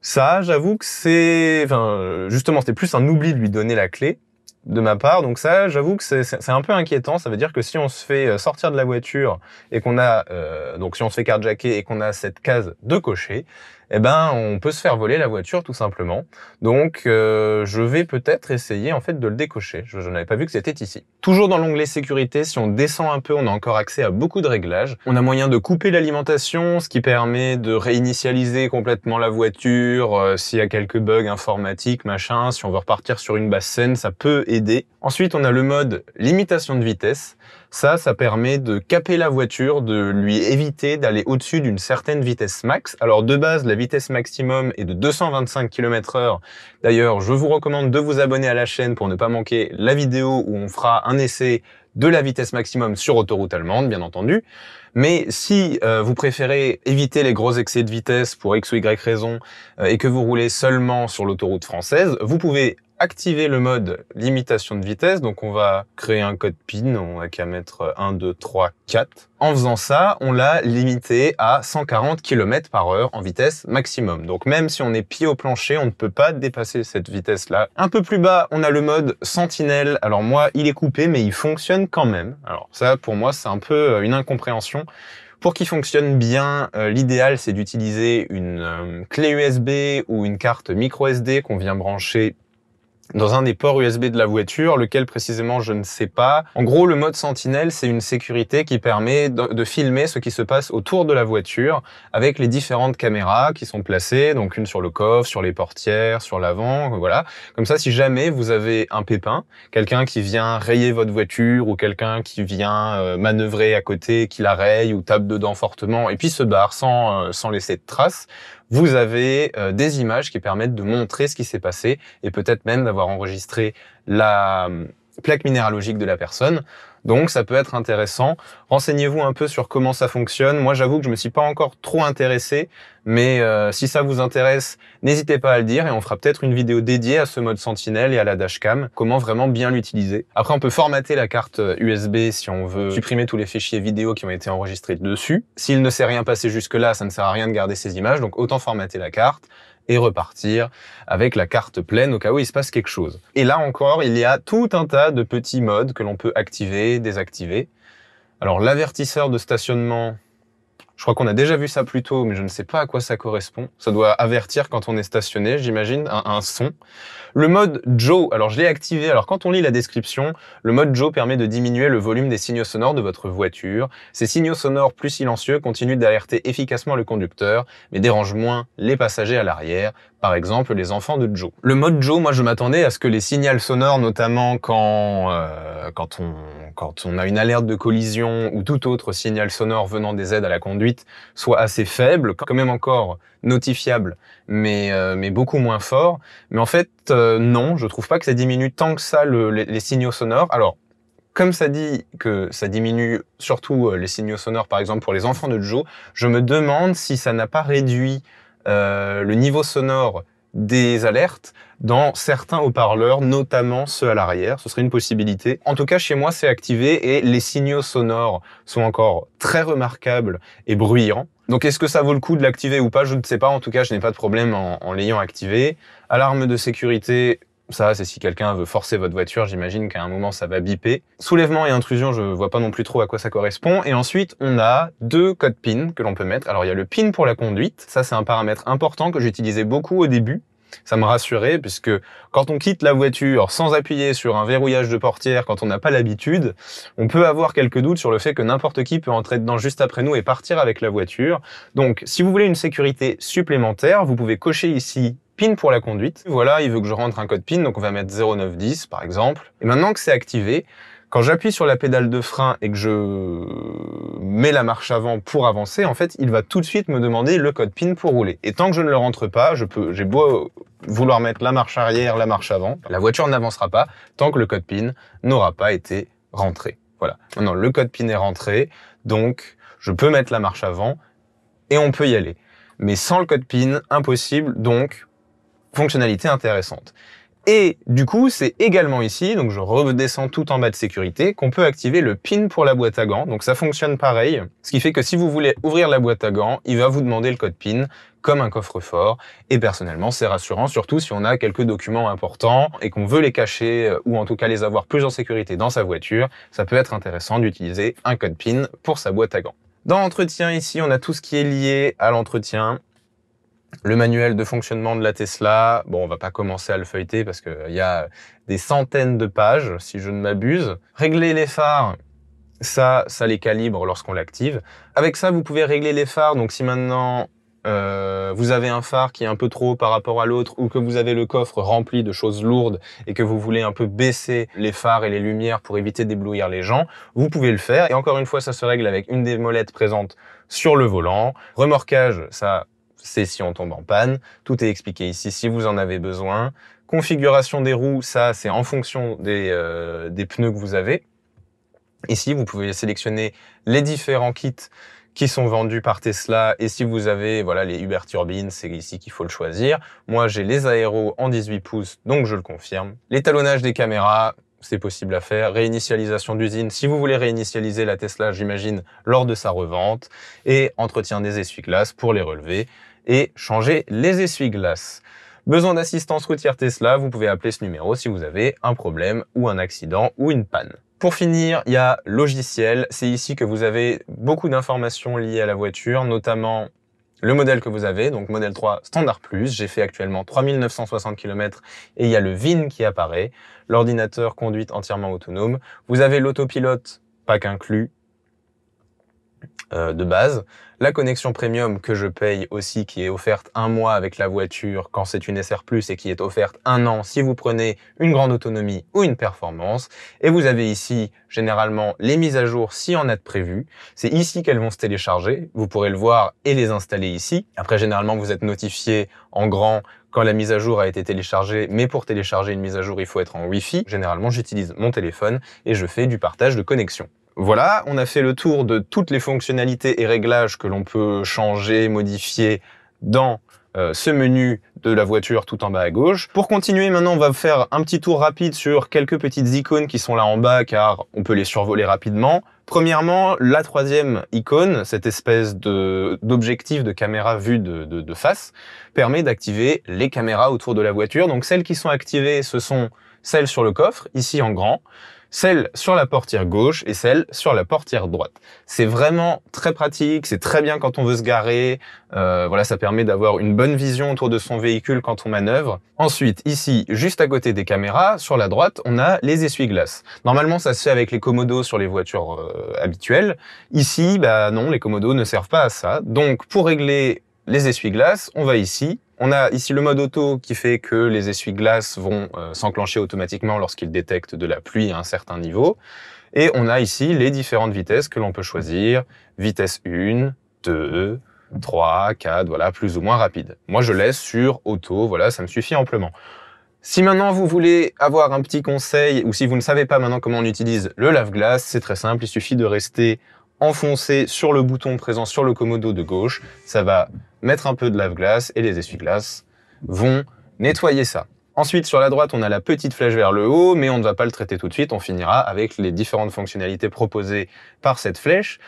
Ça, j'avoue que c'est, enfin, justement, c'était plus un oubli de lui donner la clé de ma part. Donc ça, j'avoue que c'est un peu inquiétant. Ça veut dire que si on se fait euh, sortir de la voiture et qu'on a, euh, donc si on se fait carjacker et qu'on a cette case de cocher, eh ben, on peut se faire voler la voiture tout simplement. Donc, euh, je vais peut-être essayer en fait de le décocher. Je, n'avais pas vu que c'était ici. Toujours dans l'onglet sécurité, si on descend un peu, on a encore accès à beaucoup de réglages. On a moyen de couper l'alimentation, ce qui permet de réinitialiser complètement la voiture. Euh, s'il y a quelques bugs informatiques, machin, si on veut repartir sur une basse saine, ça peut aider. Ensuite, on a le mode limitation de vitesse. Ça, ça permet de caper la voiture, de lui éviter d'aller au-dessus d'une certaine vitesse max. Alors de base, la vitesse maximum est de 225 km heure. D'ailleurs, je vous recommande de vous abonner à la chaîne pour ne pas manquer la vidéo où on fera un essai de la vitesse maximum sur autoroute allemande, bien entendu. Mais si euh, vous préférez éviter les gros excès de vitesse pour X ou Y raison euh, et que vous roulez seulement sur l'autoroute française, vous pouvez activer le mode limitation de vitesse. Donc on va créer un code PIN, on n'a qu'à mettre 1, 2, 3, 4. En faisant ça, on l'a limité à 140 km par heure en vitesse maximum. Donc même si on est pied au plancher, on ne peut pas dépasser cette vitesse-là. Un peu plus bas, on a le mode sentinelle. Alors moi, il est coupé, mais il fonctionne quand même. Alors ça, pour moi, c'est un peu euh, une incompréhension. Pour qu'il fonctionne bien, euh, l'idéal c'est d'utiliser une euh, clé USB ou une carte micro SD qu'on vient brancher dans un des ports USB de la voiture, lequel précisément je ne sais pas. En gros, le mode sentinelle, c'est une sécurité qui permet de, filmer ce qui se passe autour de la voiture avec les différentes caméras qui sont placées, donc une sur le coffre, sur les portières, sur l'avant, voilà. Comme ça, si jamais vous avez un pépin, quelqu'un qui vient rayer votre voiture ou quelqu'un qui vient euh, manœuvrer à côté, qui la raye ou tape dedans fortement et puis se barre sans, euh, sans laisser de traces, vous avez euh, des images qui permettent de montrer ce qui s'est passé et peut-être même d'avoir enregistré la hum, plaque minéralogique de la personne donc ça peut être intéressant. Renseignez-vous un peu sur comment ça fonctionne. Moi j'avoue que je me suis pas encore trop intéressé, mais euh, si ça vous intéresse, n'hésitez pas à le dire et on fera peut-être une vidéo dédiée à ce mode sentinelle et à la dashcam, comment vraiment bien l'utiliser. Après on peut formater la carte USB euh, si on veut supprimer tous les fichiers vidéo qui ont été enregistrés dessus. S'il ne s'est rien passé jusque-là, ça ne sert à rien de garder ces images, donc autant formater la carte et repartir avec la carte pleine au cas où il se passe quelque chose. Et là encore, il y a tout un tas de petits modes que l'on peut activer, désactiver. Alors l'avertisseur de stationnement, je crois qu'on a déjà vu ça plus tôt, mais je ne sais pas à quoi ça correspond. Ça doit avertir quand on est stationné, j'imagine, un son. Le mode Joe, alors je l'ai activé. Alors quand on lit la description, le mode Joe permet de diminuer le volume des signaux sonores de votre voiture. Ces signaux sonores plus silencieux continuent d'alerter efficacement le conducteur, mais dérangent moins les passagers à l'arrière par exemple les enfants de Joe. Le mode Joe, moi je m'attendais à ce que les signaux sonores, notamment quand, euh, quand, on, quand on a une alerte de collision ou tout autre signal sonore venant des aides à la conduite, soient assez faibles, quand même encore notifiables, mais, euh, mais beaucoup moins forts. Mais en fait, euh, non, je trouve pas que ça diminue tant que ça les signaux sonores. Alors, comme ça dit que ça diminue surtout les signaux sonores, par exemple pour les enfants de Joe, je me demande si ça n'a pas réduit euh, le niveau sonore des alertes dans certains haut-parleurs, notamment ceux à l'arrière. Ce serait une possibilité. En tout cas, chez moi, c'est activé et les signaux sonores sont encore très remarquables et bruyants. Donc, est-ce que ça vaut le coup de l'activer ou pas Je ne sais pas. En tout cas, je n'ai pas de problème en, en l'ayant activé. Alarme de sécurité, ça, c'est si quelqu'un veut forcer votre voiture, j'imagine qu'à un moment, ça va biper. Soulèvement et intrusion, je vois pas non plus trop à quoi ça correspond. Et ensuite, on a deux codes PIN que l'on peut mettre. Alors, il y a le PIN pour la conduite. Ça, c'est un paramètre important que j'utilisais beaucoup au début. Ça me rassurait puisque quand on quitte la voiture sans appuyer sur un verrouillage de portière, quand on n'a pas l'habitude, on peut avoir quelques doutes sur le fait que n'importe qui peut entrer dedans juste après nous et partir avec la voiture. Donc, si vous voulez une sécurité supplémentaire, vous pouvez cocher ici PIN pour la conduite. Voilà, il veut que je rentre un code PIN, donc on va mettre 0910 par exemple. Et maintenant que c'est activé, quand j'appuie sur la pédale de frein et que je mets la marche avant pour avancer, en fait, il va tout de suite me demander le code PIN pour rouler. Et tant que je ne le rentre pas, je peux, j'ai beau vouloir mettre la marche arrière, la marche avant, la voiture n'avancera pas tant que le code PIN n'aura pas été rentré. Voilà. Maintenant, le code PIN est rentré, donc je peux mettre la marche avant et on peut y aller. Mais sans le code PIN, impossible. Donc, fonctionnalité intéressante. Et du coup, c'est également ici, donc je redescends tout en bas de sécurité, qu'on peut activer le PIN pour la boîte à gants. Donc ça fonctionne pareil, ce qui fait que si vous voulez ouvrir la boîte à gants, il va vous demander le code PIN comme un coffre-fort. Et personnellement, c'est rassurant, surtout si on a quelques documents importants et qu'on veut les cacher euh, ou en tout cas les avoir plus en sécurité dans sa voiture, ça peut être intéressant d'utiliser un code PIN pour sa boîte à gants. Dans entretien ici, on a tout ce qui est lié à l'entretien, le manuel de fonctionnement de la Tesla, bon, on va pas commencer à le feuilleter parce qu'il euh, y a euh, des centaines de pages, si je ne m'abuse. Régler les phares, ça, ça les calibre lorsqu'on l'active. Avec ça, vous pouvez régler les phares. Donc si maintenant euh, vous avez un phare qui est un peu trop par rapport à l'autre ou que vous avez le coffre rempli de choses lourdes et que vous voulez un peu baisser les phares et les lumières pour éviter d'éblouir les gens, vous pouvez le faire. Et encore une fois, ça se règle avec une des molettes présentes sur le volant. Remorquage, ça c'est si on tombe en panne. Tout est expliqué ici si vous en avez besoin. Configuration des roues, ça c'est en fonction euh, des, pneus que vous avez. Ici, vous pouvez sélectionner les différents kits qui sont vendus par Tesla. Et si vous avez voilà les Uber Turbines, c'est ici qu'il faut le choisir. Moi, j'ai les aéros en 18 pouces, donc je le confirme. L'étalonnage des caméras, c'est possible à faire. Réinitialisation d'usine, si vous voulez réinitialiser la Tesla, j'imagine, lors de sa revente. Et entretien des essuie-glaces pour les relever et changer les essuie-glaces. Besoin d'assistance routière Tesla, vous pouvez appeler ce numéro si vous avez un problème ou un accident ou une panne. Pour finir, il y a logiciel. C'est ici que vous avez beaucoup d'informations liées à la voiture, notamment le modèle que vous avez, donc modèle 3 standard plus, j'ai fait actuellement 3960 km et il y a le VIN qui apparaît, l'ordinateur conduite entièrement autonome, vous avez l'autopilote, pack inclus, euh, de base, la connexion premium que je paye aussi, qui est offerte un mois avec la voiture quand c'est une SR+, et qui est offerte un an si vous prenez une grande autonomie ou une performance. Et vous avez ici, généralement, les mises à jour si en a prévu. C'est ici qu'elles vont se télécharger. Vous pourrez le voir et les installer ici. Après, généralement, vous êtes notifié en grand quand la mise à jour a été téléchargée, mais pour télécharger une mise à jour, il faut être en Wi-Fi. Généralement, j'utilise mon téléphone et je fais du partage de connexion. Voilà, on a fait le tour de toutes les fonctionnalités et réglages que l'on peut changer, modifier dans euh, ce menu de la voiture tout en bas à gauche. Pour continuer, maintenant, on va faire un petit tour rapide sur quelques petites icônes qui sont là en bas, car on peut les survoler rapidement. Premièrement, la troisième icône, cette espèce d'objectif de, caméra vue de, de face, permet d'activer les caméras autour de la voiture. Donc celles qui sont activées, ce sont celles sur le coffre, ici en grand celle sur la portière gauche et celle sur la portière droite. C'est vraiment très pratique, c'est très bien quand on veut se garer, euh, voilà, ça permet d'avoir une bonne vision autour de son véhicule quand on manœuvre. Ensuite, ici, juste à côté des caméras, sur la droite, on a les essuie-glaces. Normalement, ça se fait avec les commodos sur les voitures euh, habituelles. Ici, bah non, les commodos ne servent pas à ça. Donc, pour régler les essuie-glaces, on va ici, on a ici le mode auto qui fait que les essuie-glaces vont euh, s'enclencher automatiquement lorsqu'ils détectent de la pluie à un certain niveau. Et on a ici les différentes vitesses que l'on peut choisir. Vitesse 1, 2, 3, 4, voilà, plus ou moins rapide. Moi, je laisse sur auto, voilà, ça me suffit amplement. Si maintenant vous voulez avoir un petit conseil, ou si vous ne savez pas maintenant comment on utilise le lave-glace, c'est très simple, il suffit de rester Enfoncer sur le bouton présent sur le commodo de gauche. Ça va mettre un peu de lave-glace et les essuie-glaces vont nettoyer ça. Ensuite, sur la droite, on a la petite flèche vers le haut, mais on ne va pas le traiter tout de suite. On finira avec les différentes fonctionnalités proposées par cette flèche.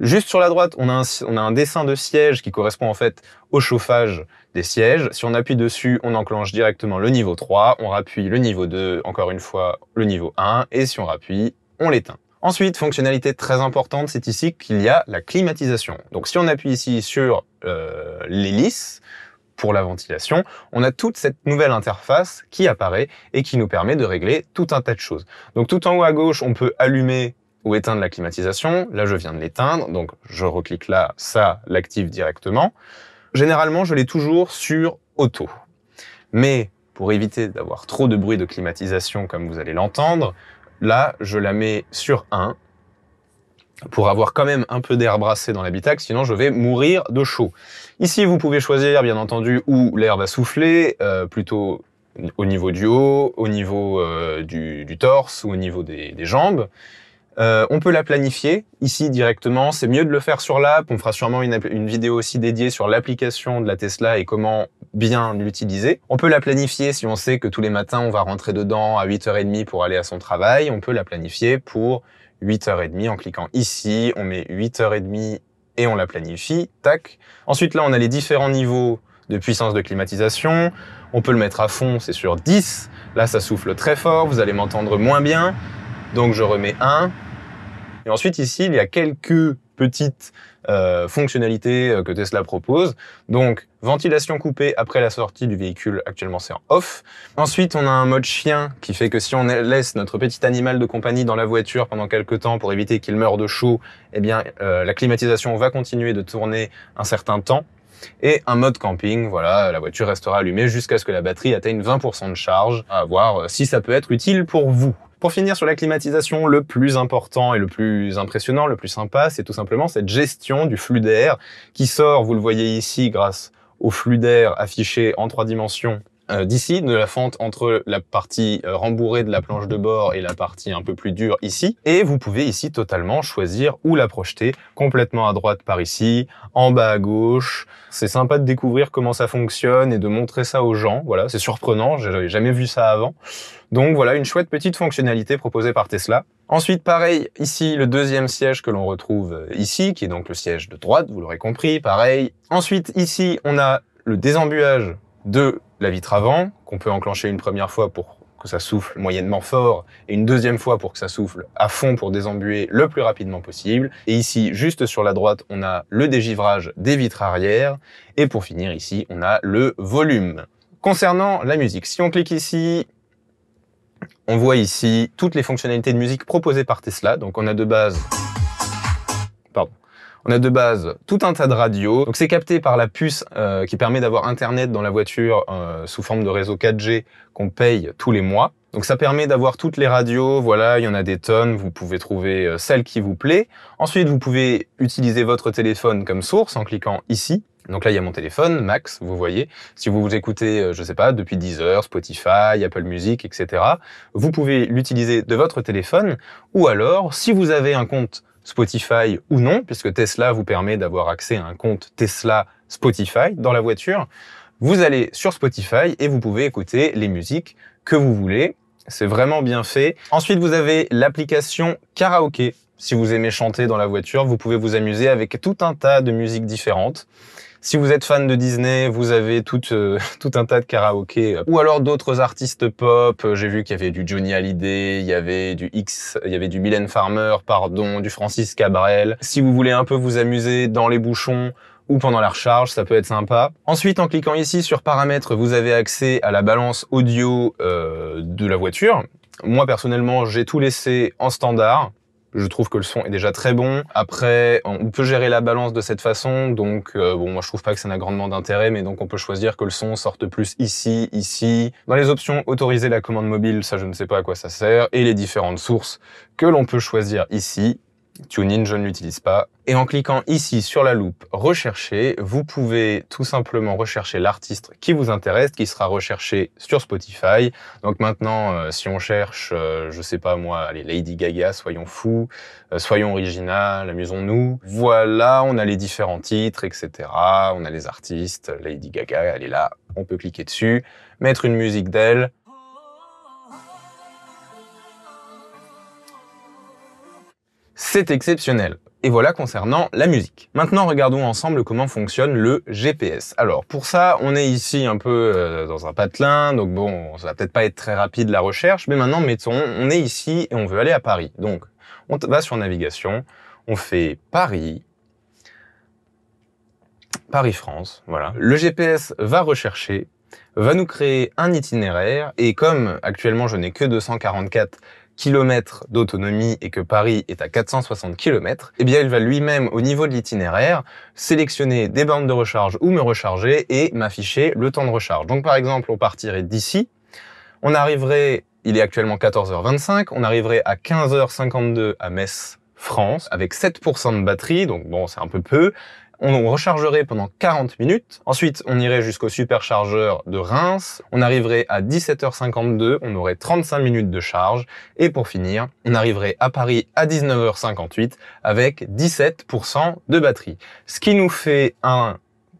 Juste sur la droite, on a, un, on a un dessin de siège qui correspond en fait au chauffage des sièges. Si on appuie dessus, on enclenche directement le niveau 3, on rappuie le niveau 2, encore une fois le niveau 1, et si on rappuie, on l'éteint. Ensuite, fonctionnalité très importante, c'est ici qu'il y a la climatisation. Donc si on appuie ici sur euh, l'hélice pour la ventilation, on a toute cette nouvelle interface qui apparaît et qui nous permet de régler tout un tas de choses. Donc tout en haut à gauche, on peut allumer ou éteindre la climatisation. Là, je viens de l'éteindre, donc je reclique là, ça l'active directement. Généralement, je l'ai toujours sur auto. Mais pour éviter d'avoir trop de bruit de climatisation comme vous allez l'entendre, Là, je la mets sur 1 pour avoir quand même un peu d'air brassé dans l'habitacle, sinon je vais mourir de chaud. Ici, vous pouvez choisir, bien entendu, où l'air va souffler, euh, plutôt au niveau du haut, au niveau euh, du, torse ou au niveau des, jambes. Euh, on peut la planifier ici directement. C'est mieux de le faire sur l'app. On fera sûrement une vidéo aussi dédiée sur l'application de la Tesla et comment bien l'utiliser. On peut la planifier si on sait que tous les matins, on va rentrer dedans à 8h30 pour aller à son travail. On peut la planifier pour 8h30 en cliquant ici. On met 8h30 et on la planifie. Tac. Ensuite, là, on a les différents niveaux de puissance de climatisation. On peut le mettre à fond, c'est sur 10. Là, ça souffle très fort, vous allez m'entendre moins bien. Donc, je remets 1. Et ensuite, ici, il y a quelques petites fonctionnalité euh, fonctionnalités euh, que Tesla propose. Donc, ventilation coupée après la sortie du véhicule, actuellement c'est en off. Ensuite, on a un mode chien qui fait que si on laisse notre petit animal de compagnie dans la voiture pendant quelques temps pour éviter qu'il meure de chaud, eh bien, euh, la climatisation va continuer de tourner un certain temps, et un mode camping. Voilà, la voiture restera allumée jusqu'à ce que la batterie atteigne 20% de charge. À voir si ça peut être utile pour vous. Pour finir sur la climatisation, le plus important et le plus impressionnant, le plus sympa, c'est tout simplement cette gestion du flux d'air qui sort, vous le voyez ici, grâce au flux d'air affiché en trois dimensions euh, d'ici, de la fente entre la partie euh, rembourrée de la planche de bord et la partie un peu plus dure ici. Et vous pouvez ici totalement choisir où la projeter, complètement à droite par ici, en bas à gauche. C'est sympa de découvrir comment ça fonctionne et de montrer ça aux gens. Voilà, c'est surprenant, j'avais jamais vu ça avant. Donc voilà, une chouette petite fonctionnalité proposée par Tesla. Ensuite, pareil, ici, le deuxième siège que l'on retrouve euh, ici, qui est donc le siège de droite, vous l'aurez compris, pareil. Ensuite, ici, on a le désembuage de la vitre avant, qu'on peut enclencher une première fois pour que ça souffle moyennement fort, et une deuxième fois pour que ça souffle à fond pour désembuer le plus rapidement possible. Et ici, juste sur la droite, on a le dégivrage des vitres arrière, et pour finir ici, on a le volume. Concernant la musique, si on clique ici, on voit ici toutes les fonctionnalités de musique proposées par Tesla. Donc on a de base on a de base tout un tas de radios. Donc c'est capté par la puce euh, qui permet d'avoir Internet dans la voiture euh, sous forme de réseau 4G qu'on paye tous les mois. Donc ça permet d'avoir toutes les radios, voilà, il y en a des tonnes, vous pouvez trouver euh, celle qui vous plaît. Ensuite, vous pouvez utiliser votre téléphone comme source en cliquant ici. Donc là, il y a mon téléphone, Max, vous voyez. Si vous vous écoutez, je ne sais pas, depuis Deezer, Spotify, Apple Music, etc., vous pouvez l'utiliser de votre téléphone. Ou alors, si vous avez un compte Spotify ou non, puisque Tesla vous permet d'avoir accès à un compte Tesla Spotify dans la voiture. Vous allez sur Spotify et vous pouvez écouter les musiques que vous voulez. C'est vraiment bien fait. Ensuite, vous avez l'application Karaoke. Si vous aimez chanter dans la voiture, vous pouvez vous amuser avec tout un tas de musiques différentes. Si vous êtes fan de Disney, vous avez tout, euh, un tas de karaoké euh, Ou alors d'autres artistes pop. Euh, j'ai vu qu'il y avait du Johnny Hallyday, il y avait du X, il y avait du Mylène Farmer, pardon, du Francis Cabrel. Si vous voulez un peu vous amuser dans les bouchons, ou pendant la recharge, ça peut être sympa. Ensuite, en cliquant ici sur paramètres, vous avez accès à la balance audio de la voiture. Moi, personnellement, j'ai tout laissé en standard. Je trouve que le son est déjà très bon. Après, on peut gérer la balance de cette façon, donc euh, bon, moi je trouve pas que ça n'a grandement d'intérêt, mais donc on peut choisir que le son sorte plus ici, ici. Dans les options, autoriser la commande mobile, ça je ne sais pas à quoi ça sert, et les différentes sources que l'on peut choisir ici, in, je ne l'utilise pas. Et en cliquant ici sur la loupe Rechercher, vous pouvez tout simplement rechercher l'artiste qui vous intéresse, qui sera recherché sur Spotify. Donc maintenant, euh, si on cherche, euh, je sais pas moi, allez, Lady Gaga, soyons fous, euh, soyons original, amusons-nous. Voilà, on a les différents titres, etc. On a les artistes, Lady Gaga, elle est là, on peut cliquer dessus, mettre une musique d'elle, C'est exceptionnel. Et voilà concernant la musique. Maintenant, regardons ensemble comment fonctionne le GPS. Alors, pour ça, on est ici un peu euh, dans un patelin, donc bon, ça va peut-être pas être très rapide la recherche, mais maintenant, mettons, on est ici et on veut aller à Paris. Donc, on va sur navigation, on fait Paris, Paris-France, voilà. Le GPS va rechercher, va nous créer un itinéraire, et comme actuellement je n'ai que 244 km d'autonomie et que Paris est à 460 km, eh bien il va lui-même au niveau de l'itinéraire sélectionner des bandes de recharge ou me recharger et m'afficher le temps de recharge. Donc par exemple, on partirait d'ici, on arriverait, il est actuellement 14h25, on arriverait à 15h52 à Metz, France, avec 7% de batterie, donc bon c'est un peu peu, on rechargerait pendant 40 minutes. Ensuite, on irait jusqu'au superchargeur de Reims. On arriverait à 17h52, on aurait 35 minutes de charge. Et pour finir, on arriverait à Paris à 19h58 avec 17% de batterie. Ce qui nous fait un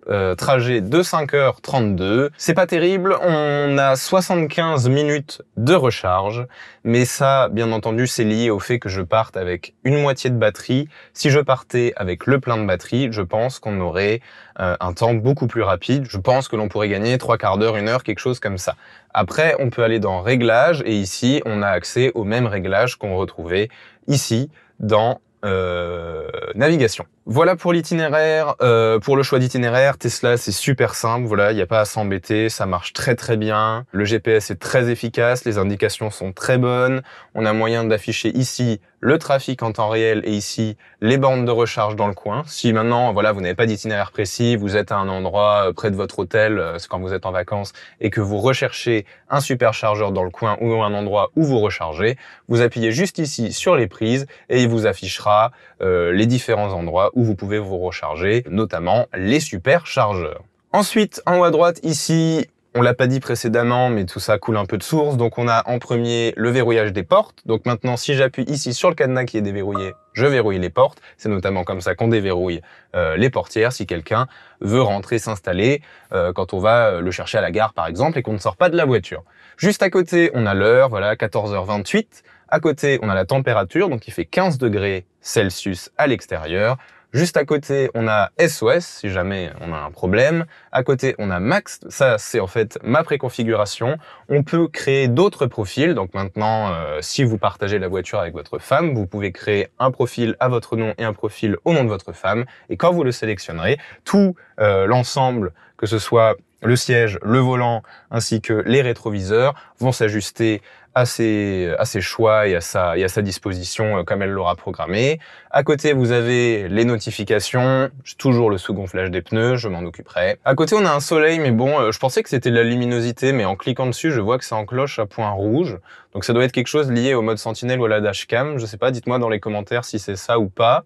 euh, trajet de 5h32. C'est pas terrible, on a 75 minutes de recharge, mais ça, bien entendu, c'est lié au fait que je parte avec une moitié de batterie. Si je partais avec le plein de batterie, je pense qu'on aurait euh, un temps beaucoup plus rapide. Je pense que l'on pourrait gagner trois quarts d'heure, une heure, quelque chose comme ça. Après, on peut aller dans réglages et ici, on a accès aux mêmes réglages qu'on retrouvait ici dans euh, navigation. Voilà pour l'itinéraire, euh, pour le choix d'itinéraire, Tesla c'est super simple, voilà, il n'y a pas à s'embêter, ça marche très très bien, le GPS est très efficace, les indications sont très bonnes, on a moyen d'afficher ici le trafic en temps réel et ici les bornes de recharge dans le coin. Si maintenant voilà vous n'avez pas d'itinéraire précis, vous êtes à un endroit euh, près de votre hôtel, euh, c'est quand vous êtes en vacances et que vous recherchez un superchargeur dans le coin ou un endroit où vous rechargez, vous appuyez juste ici sur les prises et il vous affichera euh, les différents endroits où vous pouvez vous recharger, notamment les superchargeurs. Ensuite, en haut à droite, ici, on l'a pas dit précédemment, mais tout ça coule un peu de source. Donc on a en premier le verrouillage des portes. Donc maintenant, si j'appuie ici sur le cadenas qui est déverrouillé, je verrouille les portes. C'est notamment comme ça qu'on déverrouille euh, les portières si quelqu'un veut rentrer s'installer euh, quand on va le chercher à la gare par exemple et qu'on ne sort pas de la voiture. Juste à côté, on a l'heure, voilà, 14h28. À côté, on a la température, donc il fait 15 degrés Celsius à l'extérieur. Juste à côté, on a SOS, si jamais on a un problème. À côté, on a Max. Ça, c'est en fait ma préconfiguration. On peut créer d'autres profils. Donc maintenant, euh, si vous partagez la voiture avec votre femme, vous pouvez créer un profil à votre nom et un profil au nom de votre femme. Et quand vous le sélectionnerez, tout euh, l'ensemble, que ce soit le siège, le volant ainsi que les rétroviseurs vont s'ajuster à ses, à ses choix et à, sa, sa disposition euh, comme elle l'aura programmé. À côté, vous avez les notifications, toujours le sous-gonflage des pneus, je m'en occuperai. À côté, on a un soleil, mais bon, euh, je pensais que c'était de la luminosité, mais en cliquant dessus, je vois que ça encloche à point rouge. Donc ça doit être quelque chose lié au mode sentinelle ou à la dashcam. Je sais pas, dites-moi dans les commentaires si c'est ça ou pas.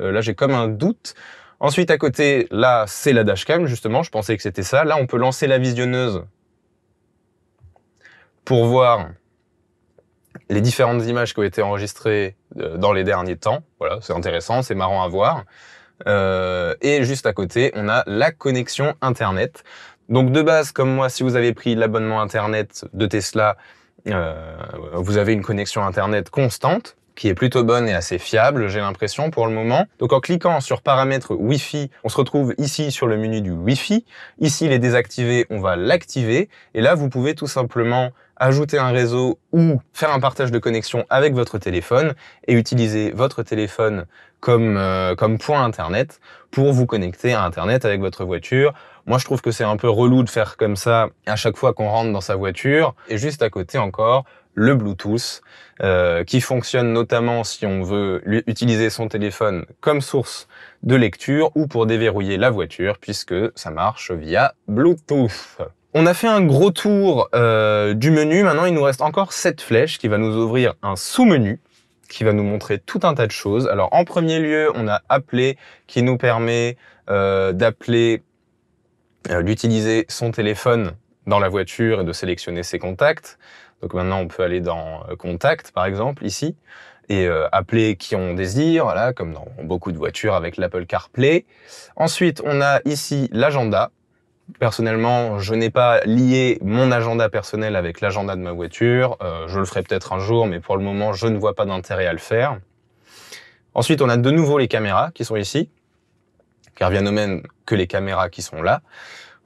Euh, là, j'ai comme un doute. Ensuite, à côté, là, c'est la dashcam, justement. Je pensais que c'était ça. Là, on peut lancer la visionneuse pour voir les différentes images qui ont été enregistrées euh, dans les derniers temps. Voilà, c'est intéressant, c'est marrant à voir. Euh, et juste à côté, on a la connexion Internet. Donc de base, comme moi, si vous avez pris l'abonnement Internet de Tesla, euh, vous avez une connexion Internet constante qui est plutôt bonne et assez fiable, j'ai l'impression, pour le moment. Donc en cliquant sur paramètres Wi-Fi, on se retrouve ici sur le menu du Wi-Fi. Ici, il est désactivé, on va l'activer. Et là, vous pouvez tout simplement ajouter un réseau ou faire un partage de connexion avec votre téléphone et utiliser votre téléphone comme, euh, comme point Internet pour vous connecter à Internet avec votre voiture. Moi, je trouve que c'est un peu relou de faire comme ça à chaque fois qu'on rentre dans sa voiture. Et juste à côté encore, le Bluetooth, euh, qui fonctionne notamment si on veut utiliser son téléphone comme source de lecture ou pour déverrouiller la voiture, puisque ça marche via Bluetooth. On a fait un gros tour euh, du menu, maintenant il nous reste encore cette flèche qui va nous ouvrir un sous-menu qui va nous montrer tout un tas de choses. Alors en premier lieu, on a appelé qui nous permet euh, d'appeler, d'utiliser son téléphone dans la voiture et de sélectionner ses contacts. Donc maintenant, on peut aller dans euh, Contact, par exemple, ici, et euh, appeler qui on désire, voilà, comme dans beaucoup de voitures avec l'Apple CarPlay. Ensuite, on a ici l'agenda. Personnellement, je n'ai pas lié mon agenda personnel avec l'agenda de ma voiture. Euh, je le ferai peut-être un jour, mais pour le moment, je ne vois pas d'intérêt à le faire. Ensuite, on a de nouveau les caméras qui sont ici, car vient au même que les caméras qui sont là.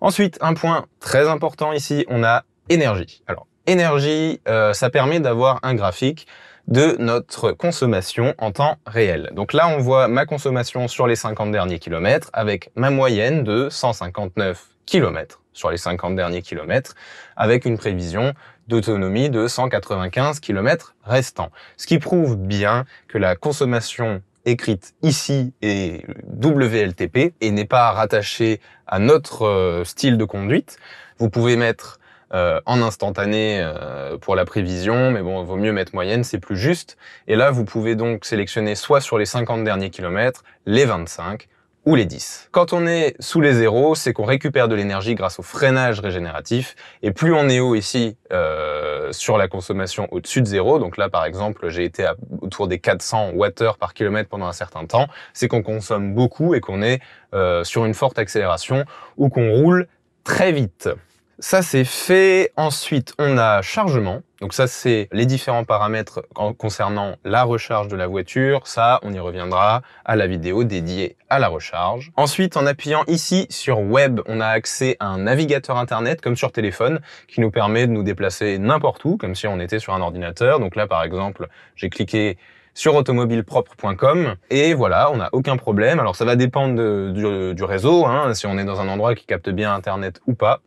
Ensuite, un point très important ici, on a énergie. Alors, énergie, euh, ça permet d'avoir un graphique de notre consommation en temps réel. Donc là, on voit ma consommation sur les 50 derniers kilomètres avec ma moyenne de 159 km sur les 50 derniers kilomètres avec une prévision d'autonomie de 195 km restants. Ce qui prouve bien que la consommation écrite ici est WLTP et n'est pas rattachée à notre euh, style de conduite. Vous pouvez mettre euh, en instantané euh, pour la prévision, mais bon, vaut mieux mettre moyenne, c'est plus juste. Et là, vous pouvez donc sélectionner soit sur les 50 derniers kilomètres, les 25 ou les 10. Quand on est sous les zéros, c'est qu'on récupère de l'énergie grâce au freinage régénératif, et plus on est haut ici euh, sur la consommation au-dessus de zéro, donc là par exemple j'ai été autour des 400 Wh par kilomètre pendant un certain temps, c'est qu'on consomme beaucoup et qu'on est sur une forte accélération ou qu'on roule très vite. Ça, c'est fait. Ensuite, on a chargement. Donc ça, c'est les différents paramètres concernant la recharge de la voiture. Ça, on y reviendra à la vidéo dédiée à la recharge. Ensuite, en appuyant ici sur Web, on a accès à un navigateur Internet, comme sur téléphone, qui nous permet de nous déplacer n'importe où, comme si on était sur un ordinateur. Donc là, par exemple, j'ai cliqué sur automobilepropre.com et voilà, on n'a aucun problème. Alors ça va dépendre du, réseau, hein, si on est dans un endroit qui capte bien Internet ou pas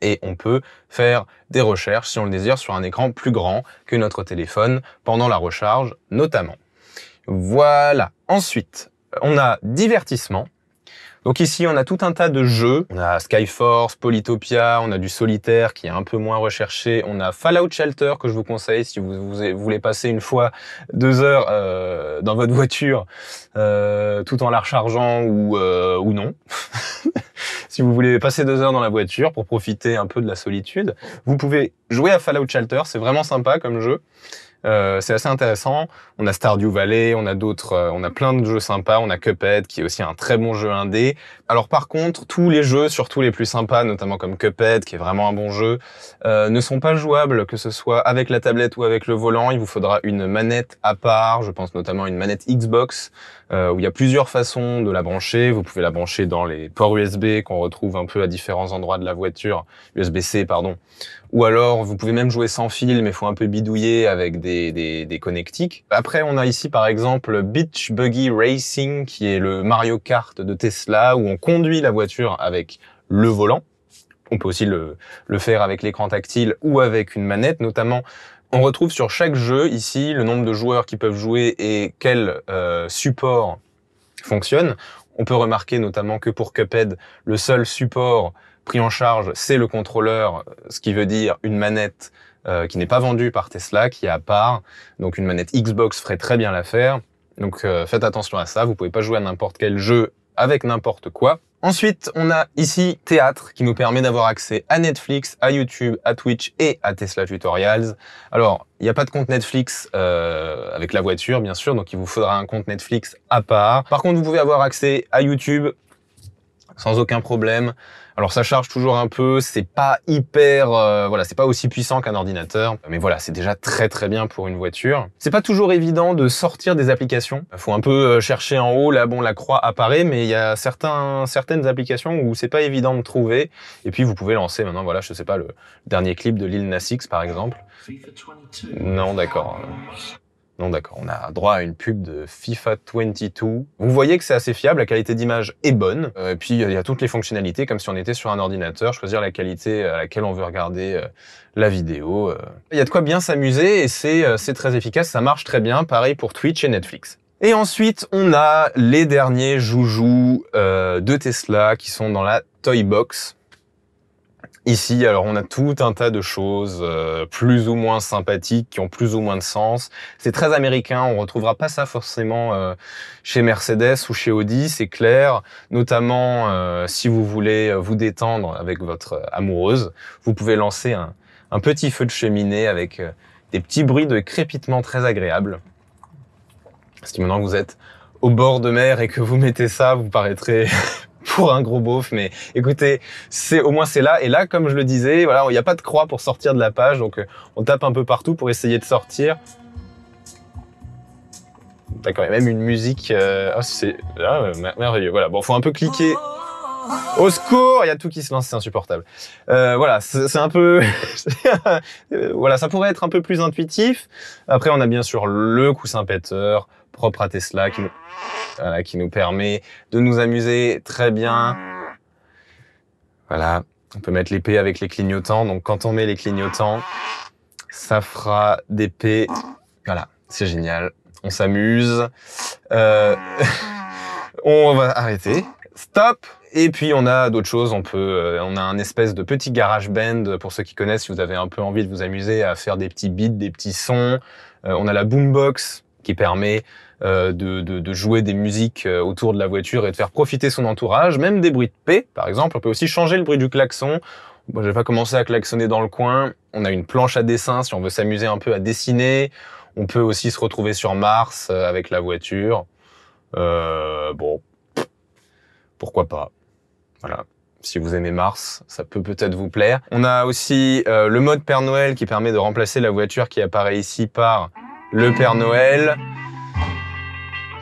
et on peut faire des recherches, si on le désire, sur un écran plus grand que notre téléphone pendant la recharge notamment. Voilà. Ensuite, on a divertissement. Donc ici, on a tout un tas de jeux. On a Skyforce, Polytopia, on a du solitaire qui est un peu moins recherché. On a Fallout Shelter que je vous conseille si vous, voulez passer une fois deux heures euh, dans votre voiture euh, tout en la rechargeant ou, euh, ou non. si vous voulez passer deux heures dans la voiture pour profiter un peu de la solitude, vous pouvez jouer à Fallout Shelter. C'est vraiment sympa comme jeu. Euh, c'est assez intéressant. On a Stardew Valley, on a d'autres, euh, on a plein de jeux sympas. On a Cuphead, qui est aussi un très bon jeu indé. Alors par contre, tous les jeux, surtout les plus sympas, notamment comme Cuphead, qui est vraiment un bon jeu, euh, ne sont pas jouables, que ce soit avec la tablette ou avec le volant. Il vous faudra une manette à part. Je pense notamment une manette Xbox, où il y a plusieurs façons de la brancher. Vous pouvez la brancher dans les ports USB qu'on retrouve un peu à différents endroits de la voiture, USB-C pardon, ou alors, vous pouvez même jouer sans fil, mais il faut un peu bidouiller avec des, des, des, connectiques. Après, on a ici, par exemple, Beach Buggy Racing, qui est le Mario Kart de Tesla, où on conduit la voiture avec le volant. On peut aussi le, le faire avec l'écran tactile ou avec une manette, notamment on retrouve sur chaque jeu ici le nombre de joueurs qui peuvent jouer et quel euh, support fonctionne. On peut remarquer notamment que pour Cuphead, le seul support pris en charge, c'est le contrôleur, ce qui veut dire une manette euh, qui n'est pas vendue par Tesla, qui est à part. Donc une manette Xbox ferait très bien l'affaire. Donc euh, faites attention à ça, vous pouvez pas jouer à n'importe quel jeu avec n'importe quoi. Ensuite, on a ici Théâtre qui nous permet d'avoir accès à Netflix, à YouTube, à Twitch et à Tesla Tutorials. Alors, il n'y a pas de compte Netflix euh, avec la voiture, bien sûr, donc il vous faudra un compte Netflix à part. Par contre, vous pouvez avoir accès à YouTube, sans aucun problème. Alors ça charge toujours un peu, c'est pas hyper, euh, voilà, c'est pas aussi puissant qu'un ordinateur, mais voilà, c'est déjà très très bien pour une voiture. C'est pas toujours évident de sortir des applications. Faut un peu euh, chercher en haut, là bon la croix apparaît, mais il y a certains, certaines applications où c'est pas évident de trouver. Et puis vous pouvez lancer maintenant, voilà, je sais pas, le dernier clip de Lil Nas X par exemple. Non, d'accord. Non, d'accord. On a droit à une pub de FIFA 22. Vous voyez que c'est assez fiable, la qualité d'image est bonne. Euh, et puis, il y a toutes les fonctionnalités, comme si on était sur un ordinateur, choisir la qualité à laquelle on veut regarder euh, la vidéo. Euh. Il y a de quoi bien s'amuser et c'est très efficace, ça marche très bien. Pareil pour Twitch et Netflix. Et ensuite, on a les derniers joujoux de Tesla qui sont dans la Toy Box. Ici, alors on a tout un tas de choses euh, plus ou moins sympathiques, qui ont plus ou moins de sens. C'est très américain, on retrouvera pas ça forcément euh, chez Mercedes ou chez Audi, c'est clair. Notamment, euh, si vous voulez vous détendre avec votre amoureuse, vous pouvez lancer un, petit feu de cheminée avec des petits bruits de crépitement très agréables. Parce que maintenant que vous êtes au bord de mer et que vous mettez ça, vous paraîtrez pour un gros beauf. Mais écoutez, c'est au moins c'est là. Et là, comme je le disais, voilà, il n'y a pas de croix pour sortir de la page. Donc euh, on tape un peu partout pour essayer de sortir. D'accord, il y même une musique. Euh, ah, c'est ah, merveilleux. Voilà, bon, faut un peu cliquer. Au secours, il y a tout qui se lance, c'est insupportable. Euh, voilà, c'est un peu, voilà, ça pourrait être un peu plus intuitif. Après, on a bien sûr le coussin péteur, propre à Tesla qui nous, permet de nous amuser très bien. Voilà, on peut mettre les P avec les clignotants. Donc quand on met les clignotants, ça fera des P. Voilà, c'est génial. On s'amuse. Euh, on va arrêter. Stop et puis on a d'autres choses, on peut, euh, on a un espèce de petit garage band pour ceux qui connaissent, si vous avez un peu envie de vous amuser à faire des petits beats, des petits sons. Euh, on a la boombox qui permet euh, de, jouer des musiques euh, autour de la voiture et de faire profiter son entourage, même des bruits de paix, par exemple. On peut aussi changer le bruit du klaxon. Bon, je vais pas commencé à klaxonner dans le coin. On a une planche à dessin si on veut s'amuser un peu à dessiner. On peut aussi se retrouver sur Mars euh, avec la voiture. bon, pourquoi pas Voilà. Si vous aimez Mars, ça peut peut-être vous plaire. On a aussi le mode Père Noël qui permet de remplacer la voiture qui apparaît ici par le Père Noël.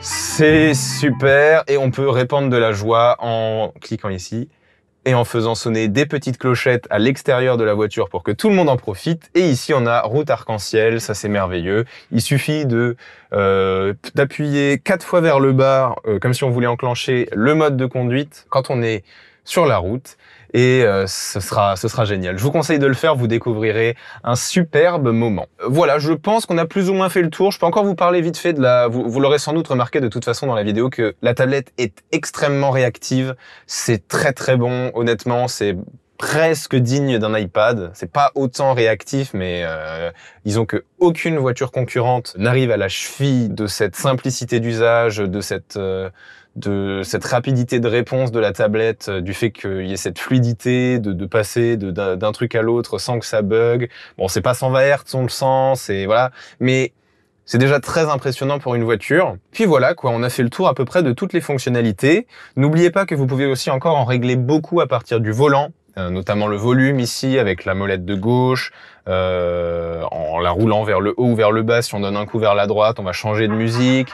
C'est super et on peut répandre de la joie en cliquant ici et en faisant sonner des petites clochettes à l'extérieur de la voiture pour que tout le monde en profite. Et ici, on a route arc-en-ciel, ça c'est merveilleux. Il suffit de euh, d'appuyer quatre fois vers le bas, euh, comme si on voulait enclencher le mode de conduite quand on est sur la route et euh, ce, sera, ce sera génial. Je vous conseille de le faire, vous découvrirez un superbe moment. Euh, voilà, je pense qu'on a plus ou moins fait le tour. Je peux encore vous parler vite fait de la... Vous, l'aurez sans doute remarqué de toute façon dans la vidéo que la tablette est extrêmement réactive. C'est très très bon, honnêtement, c'est presque digne d'un iPad. C'est pas autant réactif, mais euh, disons que aucune voiture concurrente n'arrive à la cheville de cette simplicité d'usage, de cette euh, de cette rapidité de réponse de la tablette, euh, du fait qu'il y ait cette fluidité de, de passer d'un truc à l'autre sans que ça bug. Bon, c'est pas 120 Hz, on le sent, c'est voilà, mais c'est déjà très impressionnant pour une voiture. Puis voilà, quoi, on a fait le tour à peu près de toutes les fonctionnalités. N'oubliez pas que vous pouvez aussi encore en régler beaucoup à partir du volant, euh, notamment le volume ici avec la molette de gauche, euh, en la roulant vers le haut ou vers le bas. Si on donne un coup vers la droite, on va changer de musique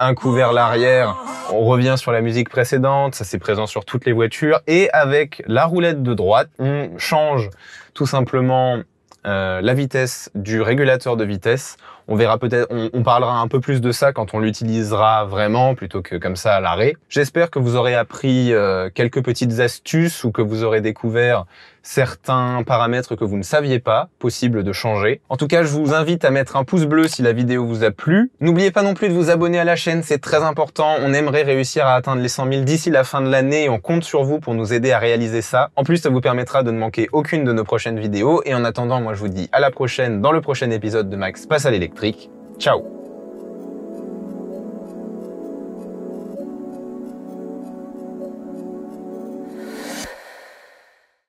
un coup l'arrière. On revient sur la musique précédente, ça c'est présent sur toutes les voitures. Et avec la roulette de droite, on change tout simplement euh, la vitesse du régulateur de vitesse. On verra peut-être, on, parlera un peu plus de ça quand on l'utilisera vraiment plutôt que comme ça à l'arrêt. J'espère que vous aurez appris euh, quelques petites astuces ou que vous aurez découvert certains paramètres que vous ne saviez pas, possible de changer. En tout cas, je vous invite à mettre un pouce bleu si la vidéo vous a plu. N'oubliez pas non plus de vous abonner à la chaîne, c'est très important. On aimerait réussir à atteindre les 100 000 d'ici la fin de l'année et on compte sur vous pour nous aider à réaliser ça. En plus, ça vous permettra de ne manquer aucune de nos prochaines vidéos. Et en attendant, moi je vous dis à la prochaine dans le prochain épisode de Max Passe à l'électrique. Ciao